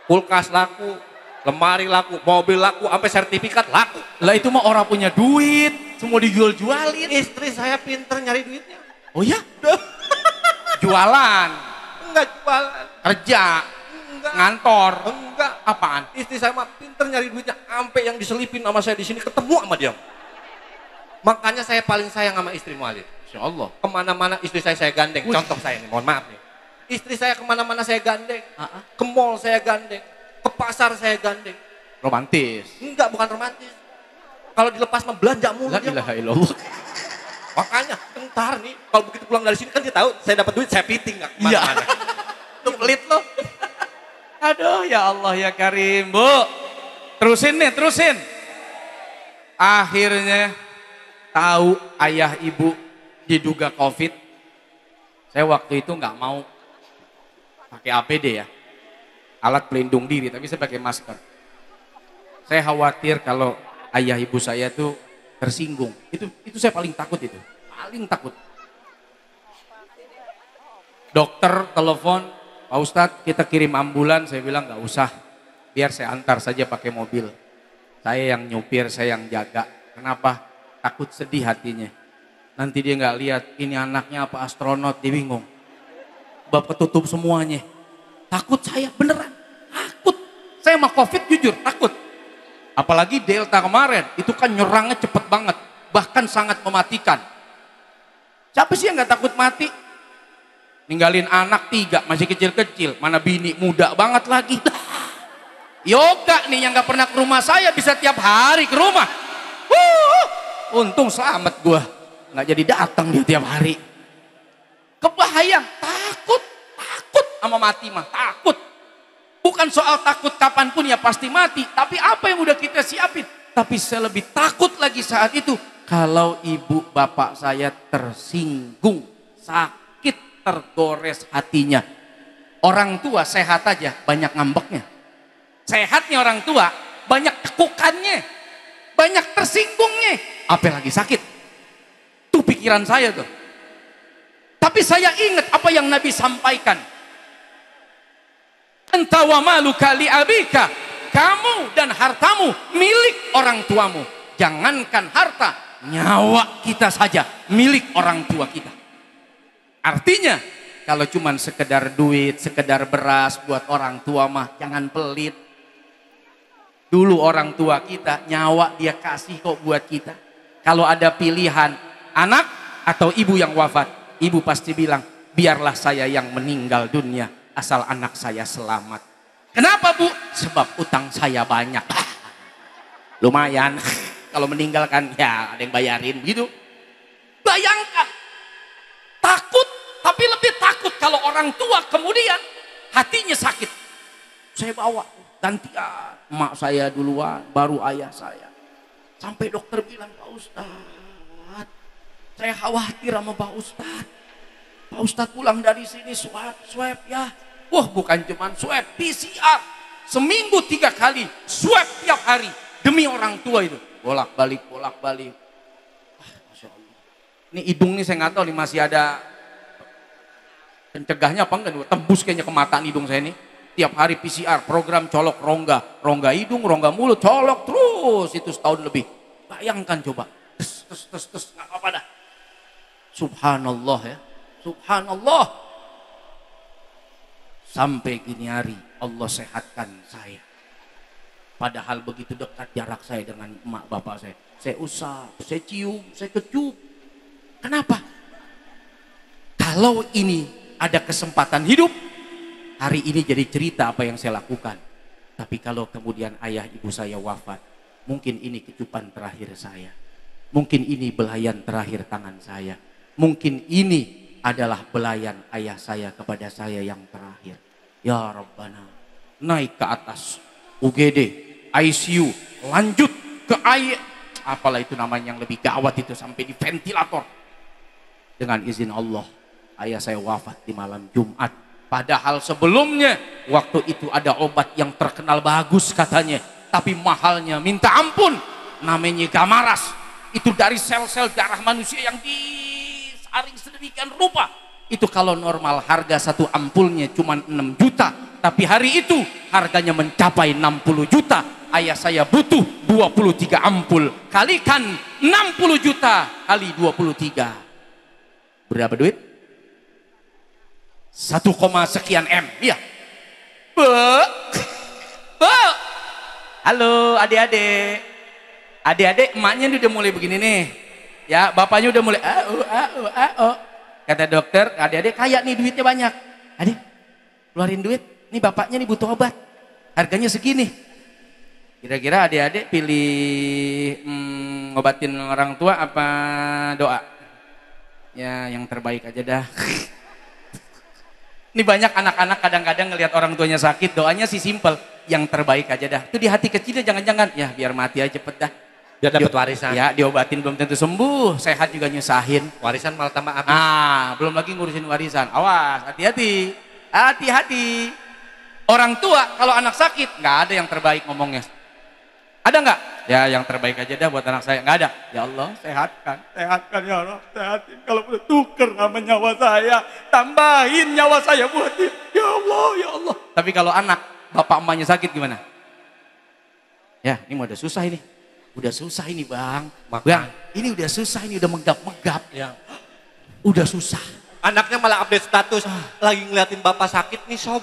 Kulkas laku. Lemari laku. Mobil laku. Sampai sertifikat laku. Lah itu mah orang punya duit. Semua dijual-jualin. Istri saya pinter nyari duitnya. Oh ya? jualan. Enggak jualan. Kerja enggak ngantor enggak apaan istri saya mah pinter nyari duitnya sampai yang diselipin sama saya di sini ketemu sama dia makanya saya paling sayang sama istri Mualid Insya Allah kemana-mana istri saya saya gandeng Wih. contoh saya nih mohon maaf nih istri saya kemana-mana saya gandeng ke mall saya gandeng ke pasar saya gandeng romantis enggak bukan romantis kalau dilepas mah belanja mulu makanya ntar nih kalau begitu pulang dari sini kan dia tahu saya dapat duit saya piting nggak iya. kemana-mana iya. lo Aduh ya Allah ya Karim, Bu. Terusin nih, terusin. Akhirnya tahu ayah ibu diduga COVID. Saya waktu itu nggak mau pakai APD ya. Alat pelindung diri, tapi saya pakai masker. Saya khawatir kalau ayah ibu saya tuh tersinggung. Itu itu saya paling takut itu. Paling takut. Dokter telepon, Pak Ustadz kita kirim ambulan, saya bilang nggak usah, biar saya antar saja pakai mobil. Saya yang nyupir, saya yang jaga. Kenapa? Takut sedih hatinya. Nanti dia nggak lihat ini anaknya apa astronot, dia bingung. bapak tutup semuanya. Takut saya beneran, takut. Saya mah covid jujur, takut. Apalagi delta kemarin, itu kan nyerangnya cepet banget. Bahkan sangat mematikan. Siapa sih yang nggak takut mati? ninggalin anak tiga masih kecil-kecil mana bini muda banget lagi yoga nih yang gak pernah ke rumah saya bisa tiap hari ke rumah untung selamat gua gak jadi datang dia tiap hari kebahayaan takut takut sama mati mah takut bukan soal takut kapanpun ya pasti mati tapi apa yang udah kita siapin tapi saya lebih takut lagi saat itu kalau ibu bapak saya tersinggung sakit tergores hatinya. Orang tua sehat aja banyak ngambeknya. Sehatnya orang tua banyak tekukannya banyak tersinggungnya, apa lagi sakit. Itu pikiran saya tuh. Tapi saya ingat apa yang Nabi sampaikan. entawa malu kali abika, kamu dan hartamu milik orang tuamu. Jangankan harta, nyawa kita saja milik orang tua kita. Artinya kalau cuman sekedar duit, sekedar beras buat orang tua mah jangan pelit. Dulu orang tua kita nyawa dia kasih kok buat kita. Kalau ada pilihan anak atau ibu yang wafat, ibu pasti bilang, biarlah saya yang meninggal dunia asal anak saya selamat. Kenapa bu? Sebab utang saya banyak. Lumayan, kalau meninggalkan ya ada yang bayarin gitu. Bayangkan Takut, tapi lebih takut kalau orang tua kemudian hatinya sakit. Saya bawa gantian, emak saya duluan, baru ayah saya. Sampai dokter bilang, Pak Ustadz, saya khawatir sama Pak Ustadz. Pak Ustadz pulang dari sini swab, swab ya. Wah bukan cuma swab, PCR. Seminggu tiga kali, swab tiap hari. Demi orang tua itu. Bolak-balik, bolak-balik ini hidung nih saya nggak tahu nih masih ada pencegahnya apa enggak tembus kayaknya ke mata hidung saya ini tiap hari PCR program colok rongga rongga hidung rongga mulut colok terus itu setahun lebih bayangkan coba tes tes tes tes nggak apa-apa dah subhanallah ya subhanallah sampai gini hari Allah sehatkan saya padahal begitu dekat jarak saya dengan emak bapak saya saya usap saya cium saya kecup Kenapa? Kalau ini ada kesempatan hidup, hari ini jadi cerita apa yang saya lakukan. Tapi kalau kemudian ayah ibu saya wafat, mungkin ini kecupan terakhir saya. Mungkin ini belayan terakhir tangan saya. Mungkin ini adalah belayan ayah saya kepada saya yang terakhir. Ya Rabbana, naik ke atas UGD, ICU, lanjut ke air apalah itu namanya yang lebih gawat itu sampai di ventilator dengan izin Allah, ayah saya wafat di malam Jumat. Padahal sebelumnya, waktu itu ada obat yang terkenal bagus katanya. Tapi mahalnya, minta ampun. Namanya gamaras. Itu dari sel-sel darah manusia yang disaring sedemikian rupa. Itu kalau normal harga satu ampulnya cuma 6 juta. Tapi hari itu harganya mencapai 60 juta ayah saya butuh 23 ampul kalikan 60 juta kali 23 Berapa duit? 1, sekian M. Iya. Be. Be. Halo adik-adik. Adik-adik emaknya udah mulai begini nih. Ya, bapaknya udah mulai au au au. Kata dokter, adik-adik kayak nih duitnya banyak. Adik, keluarin duit. Nih bapaknya nih butuh obat. Harganya segini. Kira-kira adik-adik pilih hmm, ngobatin orang tua apa doa? ya yang terbaik aja dah ini banyak anak-anak kadang-kadang ngelihat orang tuanya sakit doanya sih simpel, yang terbaik aja dah itu di hati kecilnya jangan-jangan ya biar mati aja cepet dah biar dapat warisan ya diobatin belum tentu sembuh sehat juga nyusahin warisan malah tambah habis nah belum lagi ngurusin warisan awas hati-hati hati-hati orang tua kalau anak sakit nggak ada yang terbaik ngomongnya ada nggak? Ya yang terbaik aja dah buat anak saya. Nggak ada. Ya Allah sehatkan, sehatkan ya Allah, sehatin. Kalau boleh tuker sama nyawa saya, tambahin nyawa saya buat dia. Ya Allah, ya Allah. Tapi kalau anak, bapak emaknya sakit gimana? Ya ini mau udah susah ini. Udah susah ini bang. Makan. Bang, ini udah susah ini udah menggap-menggap. Ya. Udah susah. Anaknya malah update status. Ah. Lagi ngeliatin bapak sakit nih sob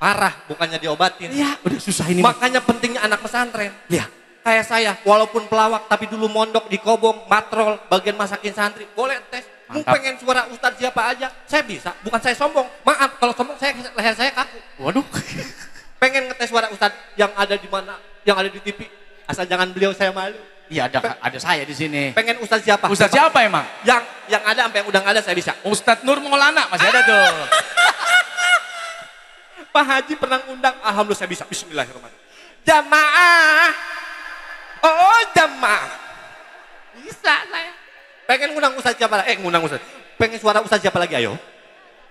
parah bukannya diobatin. Iya, udah susah ini. Makanya mah. pentingnya anak pesantren. Iya. Kayak saya, walaupun pelawak tapi dulu mondok di Kobong, matrol, bagian masakin santri, boleh tes. Mau pengen suara ustadz siapa aja, saya bisa. Bukan saya sombong. Maaf kalau sombong saya leher saya kaku. Waduh. pengen ngetes suara ustadz yang ada di mana, yang ada di TV. Asal jangan beliau saya malu. Iya ada Pe ada saya di sini. Pengen ustadz siapa? Ustadz siapa emang? Yang yang ada sampai yang udah gak ada saya bisa. Ustadz Nur Maulana masih ada tuh. Pak Haji pernah undang, alhamdulillah saya bisa. Bismillahirrahmanirrahim. Jamaah. Oh, oh, jamaah. Bisa saya. Pengen ngundang Ustaz siapa lagi? Eh, ngundang Ustaz. Pengen suara Ustaz siapa lagi? Ayo.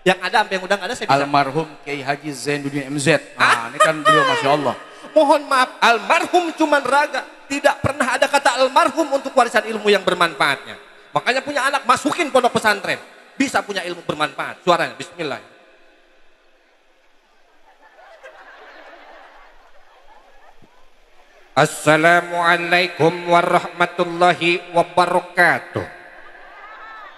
Yang ada sampai yang undang ada saya bisa. Almarhum Kiai Haji Zainuddin MZ. Nah, ah. ini kan beliau Masya Allah. Mohon maaf, almarhum cuma raga. Tidak pernah ada kata almarhum untuk warisan ilmu yang bermanfaatnya. Makanya punya anak masukin pondok pesantren. Bisa punya ilmu bermanfaat. Suaranya, bismillah. Assalamualaikum warahmatullahi wabarakatuh.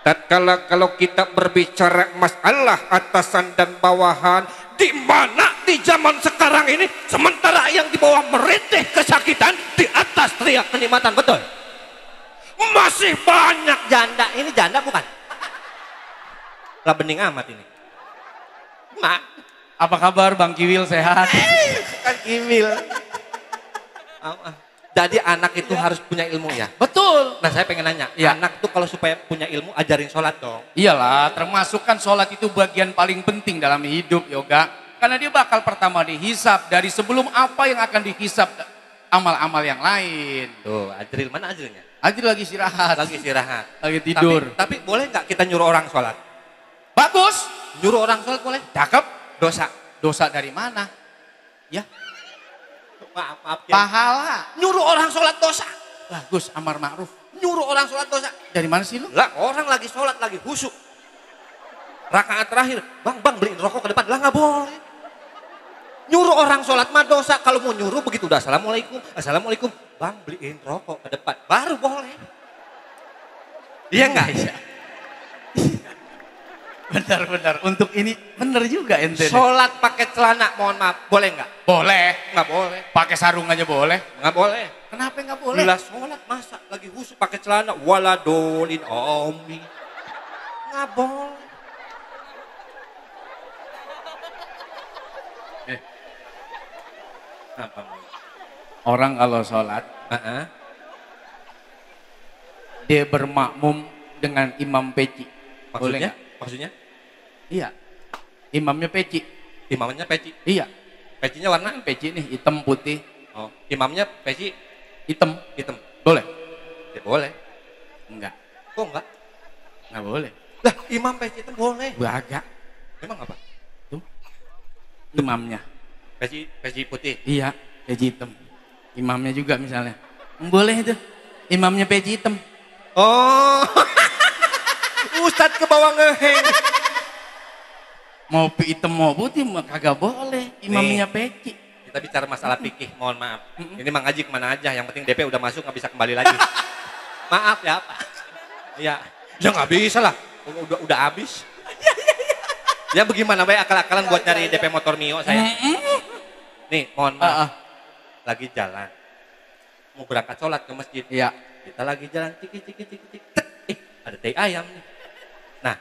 Tatkala kalau kita berbicara masalah atasan dan bawahan, di mana di zaman sekarang ini sementara yang di bawah merintih kesakitan, di atas teriak kenikmatan, betul? Masih banyak janda, ini janda bukan? Lah bening amat ini. Mak, apa kabar Bang Kiwil sehat? Eh, kan Kiwil. Jadi anak itu ya. harus punya ilmu ya. Betul. Nah saya pengen nanya, ya. anak itu kalau supaya punya ilmu ajarin sholat dong. Iyalah, termasuk kan sholat itu bagian paling penting dalam hidup yoga. Karena dia bakal pertama dihisap dari sebelum apa yang akan dihisap amal-amal yang lain. Tuh, Ajril mana Ajrilnya? Ajril lagi istirahat. Lagi istirahat. Lagi tidur. Tapi, tapi boleh nggak kita nyuruh orang sholat? Bagus. Nyuruh orang sholat boleh? Cakep. Dosa. Dosa dari mana? Ya, apa-apa. Ya. Pahala. Nyuruh orang sholat dosa. Bagus, amar ma'ruf. Nyuruh orang sholat dosa. Dari mana sih lu? Lah, orang lagi sholat, lagi husuk. Rakaat terakhir, bang, bang beliin rokok ke depan. Lah nggak boleh. Nyuruh orang sholat mah dosa. Kalau mau nyuruh begitu udah assalamualaikum. Assalamualaikum. Bang beliin rokok ke depan. Baru boleh. Iya enggak? Iya. Benar benar. Untuk ini benar juga ente. Sholat pakai celana, mohon maaf, boleh nggak? Boleh. Nggak boleh. Pakai sarung aja boleh. Nggak boleh. Kenapa nggak boleh? Bila sholat masa lagi khusus pakai celana, waladolin omi. Nggak boleh. Eh. Apa? Orang kalau sholat, uh -uh. dia bermakmum dengan imam peci. Maksudnya? Boleh Maksudnya? Iya. Imamnya peci. Imamnya peci. Iya. Pecinya warna? Peci nih hitam putih. Oh, imamnya peci hitam. Hitam. Boleh? Ya boleh. Enggak. Kok enggak? Enggak boleh. Lah, imam peci hitam boleh. Enggak. Emang apa? Tuh. Imamnya. Peci peci putih. Iya, peci hitam. Imamnya juga misalnya. Boleh itu. Imamnya peci hitam. Oh. Ustadz ke bawah ngeheng mau hitam mau putih mah kagak boleh imamnya peki kita bicara masalah pikih mohon maaf ini mang aji kemana aja yang penting DP udah masuk nggak bisa kembali lagi maaf ya pak ya ya nggak bisa lah udah udah habis ya, ya, ya. ya bagaimana baik akal-akalan buat nyari DP motor Mio saya nih mohon maaf uh-uh. lagi jalan mau berangkat sholat ke masjid iya kita lagi jalan ciki ciki ciki ciki eh, ada teh ayam nih nah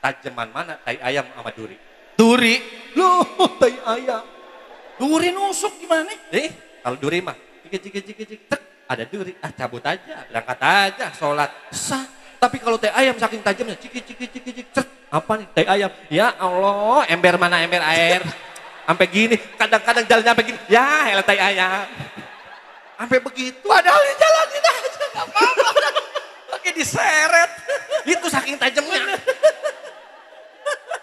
tajaman mana tai ayam sama duri duri loh tai ayam duri nusuk gimana nih eh kalau duri mah jika jika jika jika ada duri ah cabut aja berangkat aja sholat sah tapi kalau teh ayam saking tajamnya ciki ciki ciki ciki cet apa nih teh ayam ya Allah ember mana ember air sampai gini kadang-kadang jalan sampai gini ya elah teh ayam sampai begitu ada hal jalanin aja nggak apa-apa pakai diseret itu saking tajamnya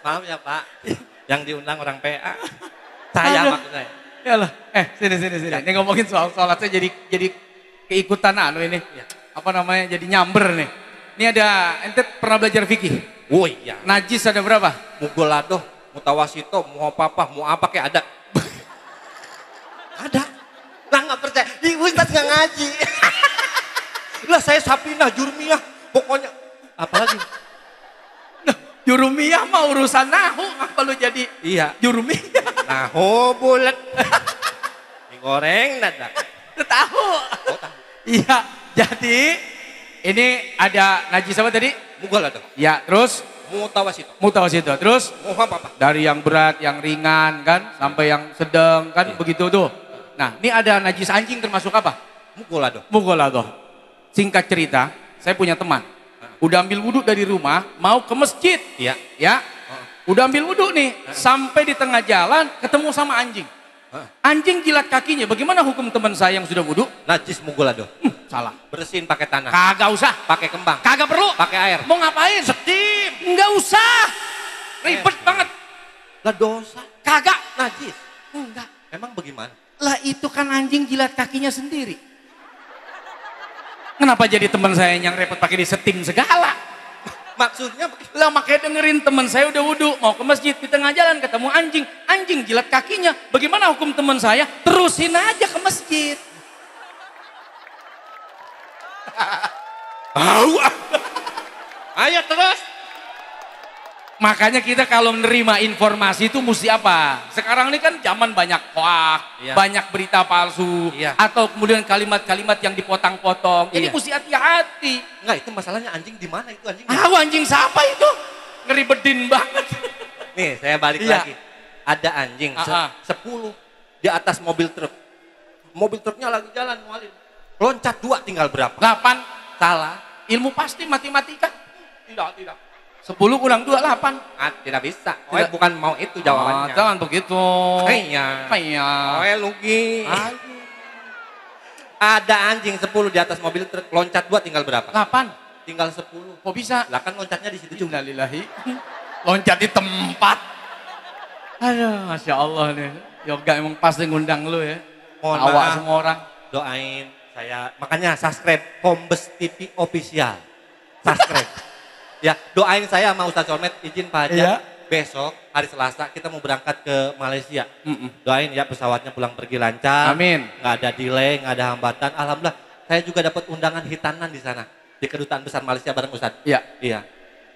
Maaf ya Pak, yang diundang orang PA. Saya maksudnya. Ya lah, eh sini sini sini. Ya. Ini ngomongin soal sholat saya jadi jadi keikutan anu ini. Ya. Apa namanya? Jadi nyamber nih. Ini ada ente pernah belajar fikih? Woi, oh, ya. Najis ada berapa? Mugolado, mutawasito, mau apa, mau apa, kayak ya ada. ada. Lah nggak percaya. Ih, Ustaz nggak ngaji. lah saya sapinah, jurmiah, pokoknya apalagi Jurumiyah mau urusan nahu ngapain lu jadi iya jurumiyah. Nahu bulat. Digoreng nada? Tahu. Oh, Iya, jadi ini ada ngaji sama tadi? Mugal ada. Iya terus mutawasito. Mutawasito. Terus apa? Dari yang berat, yang ringan kan sampai yang sedang kan iya. begitu tuh. Nah, ini ada najis anjing termasuk apa? Mukulado. Mukulado. Singkat cerita, saya punya teman udah ambil wudhu dari rumah mau ke masjid ya ya udah ambil wudhu nih sampai di tengah jalan ketemu sama anjing anjing jilat kakinya bagaimana hukum teman saya yang sudah wudhu najis munggul hmm, salah bersihin pakai tanah kagak usah pakai kembang kagak perlu pakai air mau ngapain steam nggak usah ribet air. Eh, eh. banget lah dosa kagak najis enggak emang bagaimana lah itu kan anjing jilat kakinya sendiri Kenapa jadi teman saya yang repot pakai disetting segala? Maksudnya lah makanya dengerin teman saya udah wudhu mau ke masjid di tengah jalan ketemu anjing anjing jilat kakinya bagaimana hukum teman saya terusin aja ke masjid ah. Ayo terus. Makanya kita kalau menerima informasi itu mesti apa? Sekarang ini kan zaman banyak hoax iya. banyak berita palsu, iya. atau kemudian kalimat-kalimat yang dipotong-potong. Iya. Ini mesti hati-hati. Enggak, itu masalahnya anjing di mana itu anjing? Ah, anjing siapa itu? ngeri berdin banget. Nih, saya balik iya. lagi. Ada anjing sepuluh di atas mobil truk. Mobil truknya lagi jalan, mualin. Loncat dua tinggal berapa? Delapan. Salah. Ilmu pasti matematika. Tidak, tidak Sepuluh kurang dua delapan. Ah, tidak bisa. Kowe tidak. bukan mau itu jawabannya. Oh, jangan begitu. Iya. Iya. Oh, rugi. Ada anjing sepuluh di atas mobil truk loncat dua tinggal berapa? Delapan. Tinggal sepuluh. Kok bisa? Lah kan loncatnya di situ juga. Lillahi. Loncat di tempat. Aduh, Masya Allah nih. Yoga ya emang pasti ngundang lu ya. Mohon Awak maaf. semua orang. Doain saya. Makanya subscribe Kombes TV Official. Subscribe. Ya, doain saya sama Ustadz Somet izin Pak Hajar. Iya. Besok hari Selasa kita mau berangkat ke Malaysia. Mm -mm. Doain ya pesawatnya pulang pergi lancar. Amin. Nggak ada delay, nggak ada hambatan. Alhamdulillah. Saya juga dapat undangan hitanan di sana di kedutaan besar Malaysia bareng Ustadz. Iya. Iya.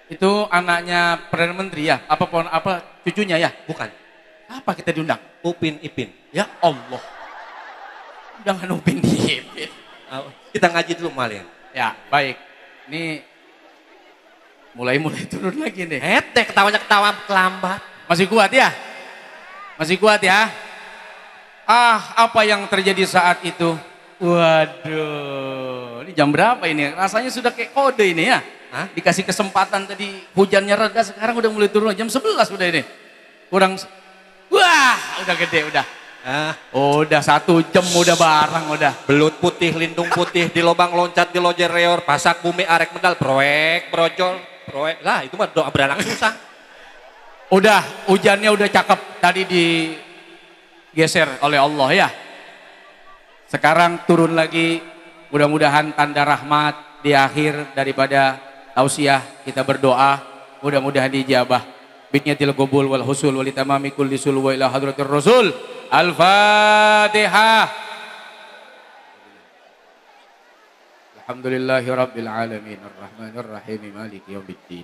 Itu anaknya Perdana Menteri ya? apapun apa cucunya ya? Bukan. Apa kita diundang? Upin Ipin. Ya Allah. Undangan Upin Ipin. Kita ngaji dulu malian Ya, baik. Ini Mulai-mulai turun lagi nih. Hete ketawanya ketawa kelambat. Masih kuat ya? Masih kuat ya? Ah, apa yang terjadi saat itu? Waduh, ini jam berapa ini? Rasanya sudah kayak kode ini ya. Hah? Dikasih kesempatan tadi hujannya reda, sekarang udah mulai turun. Jam 11 udah ini. Kurang, wah udah gede udah. Ah. Udah satu jam udah bareng udah. Belut putih, lindung putih, di lobang loncat, di lojer reor, pasak bumi arek medal, proek, brojol proyek Lah itu mah doa beranak susah. udah, hujannya udah cakep. Tadi digeser oleh Allah ya. Sekarang turun lagi. Mudah-mudahan tanda rahmat di akhir daripada tausiah kita berdoa. Mudah-mudahan dijabah. Bidniatil gobul wal husul wal kulli sulwa ila hadratir rasul. Al-Fatihah. Alhamdulillahirrabbilalamin Ar-Rahmanirrahim Maliki yawmiddin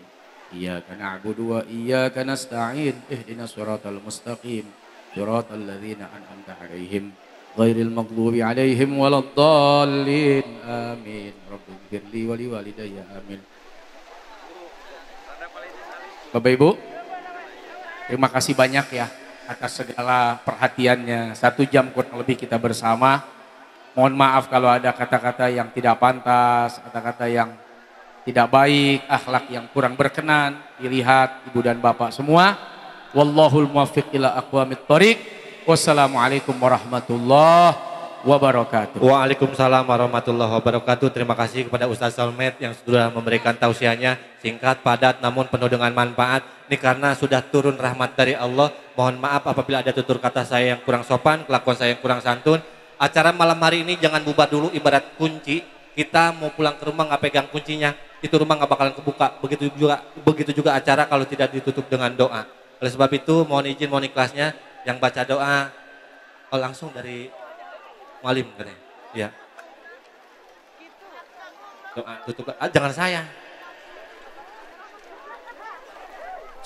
Iyaka na'budu wa iyaka nasta'in Ihdina suratal mustaqim Suratal ladhina an'amta alaihim Ghairil maghlubi alaihim Waladdallin Amin Rabbul firli wali walidayya Amin Bapak Ibu Terima kasih banyak ya atas segala perhatiannya. Satu jam kurang lebih kita bersama. Mohon maaf kalau ada kata-kata yang tidak pantas, kata-kata yang tidak baik, akhlak yang kurang berkenan, dilihat ibu dan bapak semua. Wallahul muwaffiq ila aqwamit thoriq. Wassalamualaikum warahmatullahi wabarakatuh. Waalaikumsalam warahmatullahi wabarakatuh. Terima kasih kepada Ustaz Salmet yang sudah memberikan tausiahnya singkat, padat, namun penuh dengan manfaat. Ini karena sudah turun rahmat dari Allah. Mohon maaf apabila ada tutur kata saya yang kurang sopan, kelakuan saya yang kurang santun acara malam hari ini jangan bubar dulu ibarat kunci kita mau pulang ke rumah nggak pegang kuncinya itu rumah nggak bakalan kebuka begitu juga begitu juga acara kalau tidak ditutup dengan doa oleh sebab itu mohon izin mohon ikhlasnya yang baca doa oh, langsung dari malim kan ya doa tutup ah, jangan saya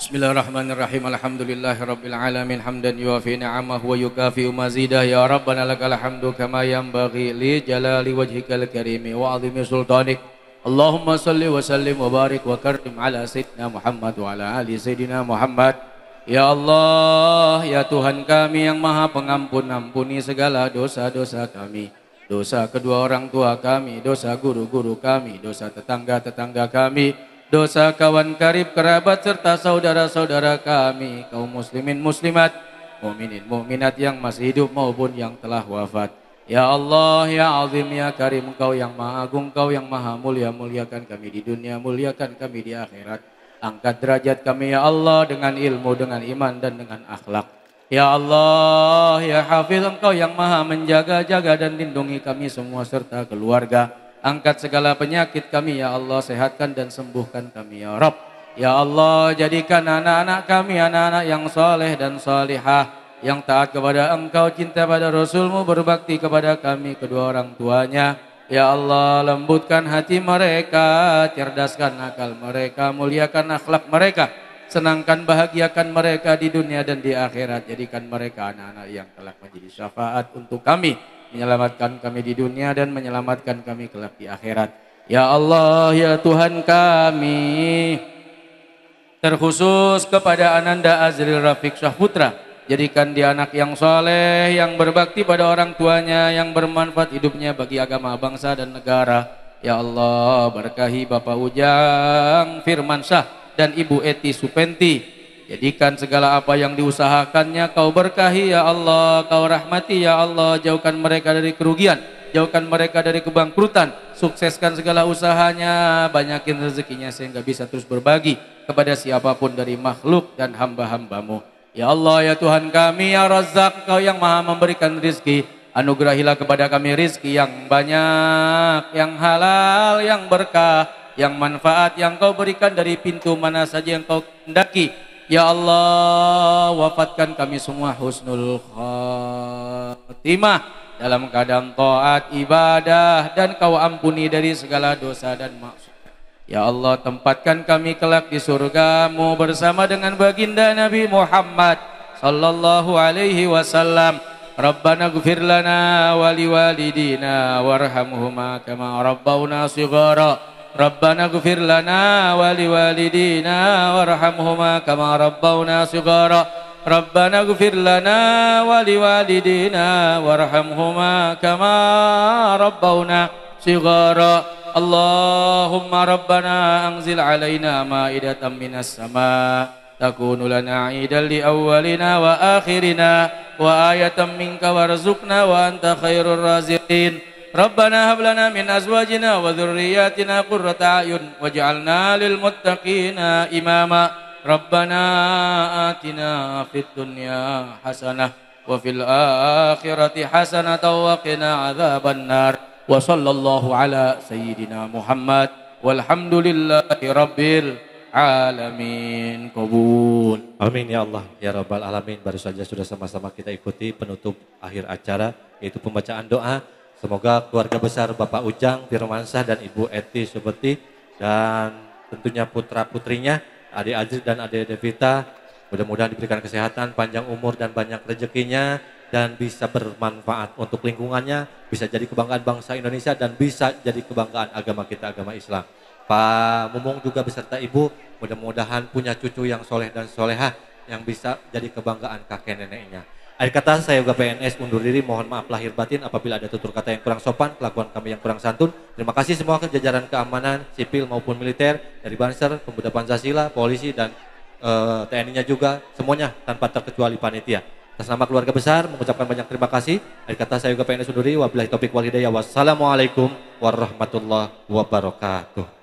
Bismillahirrahmanirrahim. Alhamdulillahirabbil alamin hamdan yuafi ni'amahu wa yukafi mazidah ya rabbana lakal hamdu kama yanbaghi li jalali wajhikal karim wa 'azimi sultanik. Allahumma salli wa sallim wa barik wa karim ala sayyidina Muhammad wa ala ali sayyidina Muhammad. Ya Allah, ya Tuhan kami yang Maha Pengampun, ampuni segala dosa-dosa kami. Dosa kedua orang tua kami, dosa guru-guru kami, dosa tetangga-tetangga kami dosa kawan karib kerabat serta saudara-saudara kami kaum muslimin muslimat mukminin mukminat yang masih hidup maupun yang telah wafat Ya Allah, Ya Azim, Ya Karim, Engkau yang Maha Agung, Engkau yang Maha Mulia, muliakan kami di dunia, muliakan kami di akhirat. Angkat derajat kami, Ya Allah, dengan ilmu, dengan iman, dan dengan akhlak. Ya Allah, Ya Hafiz, Engkau yang Maha menjaga, jaga, dan lindungi kami semua serta keluarga Angkat segala penyakit kami ya Allah, sehatkan dan sembuhkan kami ya Rabb. Ya Allah, jadikan anak-anak kami anak-anak yang soleh dan salihah yang taat kepada Engkau, cinta pada Rasulmu, berbakti kepada kami kedua orang tuanya. Ya Allah, lembutkan hati mereka, cerdaskan akal mereka, muliakan akhlak mereka, senangkan bahagiakan mereka di dunia dan di akhirat, jadikan mereka anak-anak yang telah menjadi syafaat untuk kami menyelamatkan kami di dunia dan menyelamatkan kami kelak di akhirat. Ya Allah, ya Tuhan kami, terkhusus kepada Ananda Azril Rafiq Syahputra, jadikan dia anak yang soleh, yang berbakti pada orang tuanya, yang bermanfaat hidupnya bagi agama, bangsa, dan negara. Ya Allah, berkahi Bapak Ujang Firman Firmansyah dan Ibu Eti Supenti, Jadikan segala apa yang diusahakannya kau berkahi ya Allah, kau rahmati ya Allah, jauhkan mereka dari kerugian, jauhkan mereka dari kebangkrutan, sukseskan segala usahanya, banyakin rezekinya sehingga bisa terus berbagi kepada siapapun dari makhluk dan hamba-hambamu. Ya Allah, ya Tuhan kami, ya Razak, kau yang maha memberikan rizki, anugerahilah kepada kami rizki yang banyak, yang halal, yang berkah, yang manfaat yang kau berikan dari pintu mana saja yang kau hendaki. Ya Allah, wafatkan kami semua husnul khatimah dalam keadaan taat ibadah dan kau ampuni dari segala dosa dan maksud. Ya Allah, tempatkan kami kelak di surgamu bersama dengan baginda Nabi Muhammad sallallahu alaihi wasallam. Rabbana gfir lana wa liwalidina warhamhuma kama rabbawna shighara. Rabbana gufir lana wali walidina warhamhuma kama rabbawna sugara Rabbana gufir lana wali kama rabbawna sugara Allahumma rabbana angzil alaina ma'idatan minas sama takunu idal li awalina wa akhirina wa ayatan minka wa anta khairul ربنا هب لنا من أزواجنا وذرياتنا قرة أعين واجعلنا للمتقين إماما ربنا آتنا في الدنيا حسنة وفي الآخرة حسنة وقنا عذاب النار وصلى الله على سيدنا محمد والحمد لله رب alamin kabul. Amin ya Allah ya Rabbal alamin. Baru saja sudah sama-sama kita ikuti penutup akhir acara yaitu pembacaan doa Semoga keluarga besar Bapak Ujang Firmanza dan Ibu Eti Subeti dan tentunya putra-putrinya Adik Aziz dan Adik Devita mudah-mudahan diberikan kesehatan, panjang umur dan banyak rezekinya dan bisa bermanfaat untuk lingkungannya, bisa jadi kebanggaan bangsa Indonesia dan bisa jadi kebanggaan agama kita, agama Islam. Pak Mumung juga beserta Ibu mudah-mudahan punya cucu yang soleh dan solehah yang bisa jadi kebanggaan kakek neneknya. Akhir kata saya juga PNS mundur diri, mohon maaf lahir batin apabila ada tutur kata yang kurang sopan, kelakuan kami yang kurang santun. Terima kasih semua ke jajaran keamanan, sipil maupun militer, dari Banser, pemuda Pancasila, polisi, dan uh, eh, TNI-nya juga, semuanya tanpa terkecuali panitia. Atas nama keluarga besar mengucapkan banyak terima kasih. Akhir kata saya juga PNS mundur diri, wabillahi taufiq wal hidayah. Wassalamualaikum warahmatullahi wabarakatuh.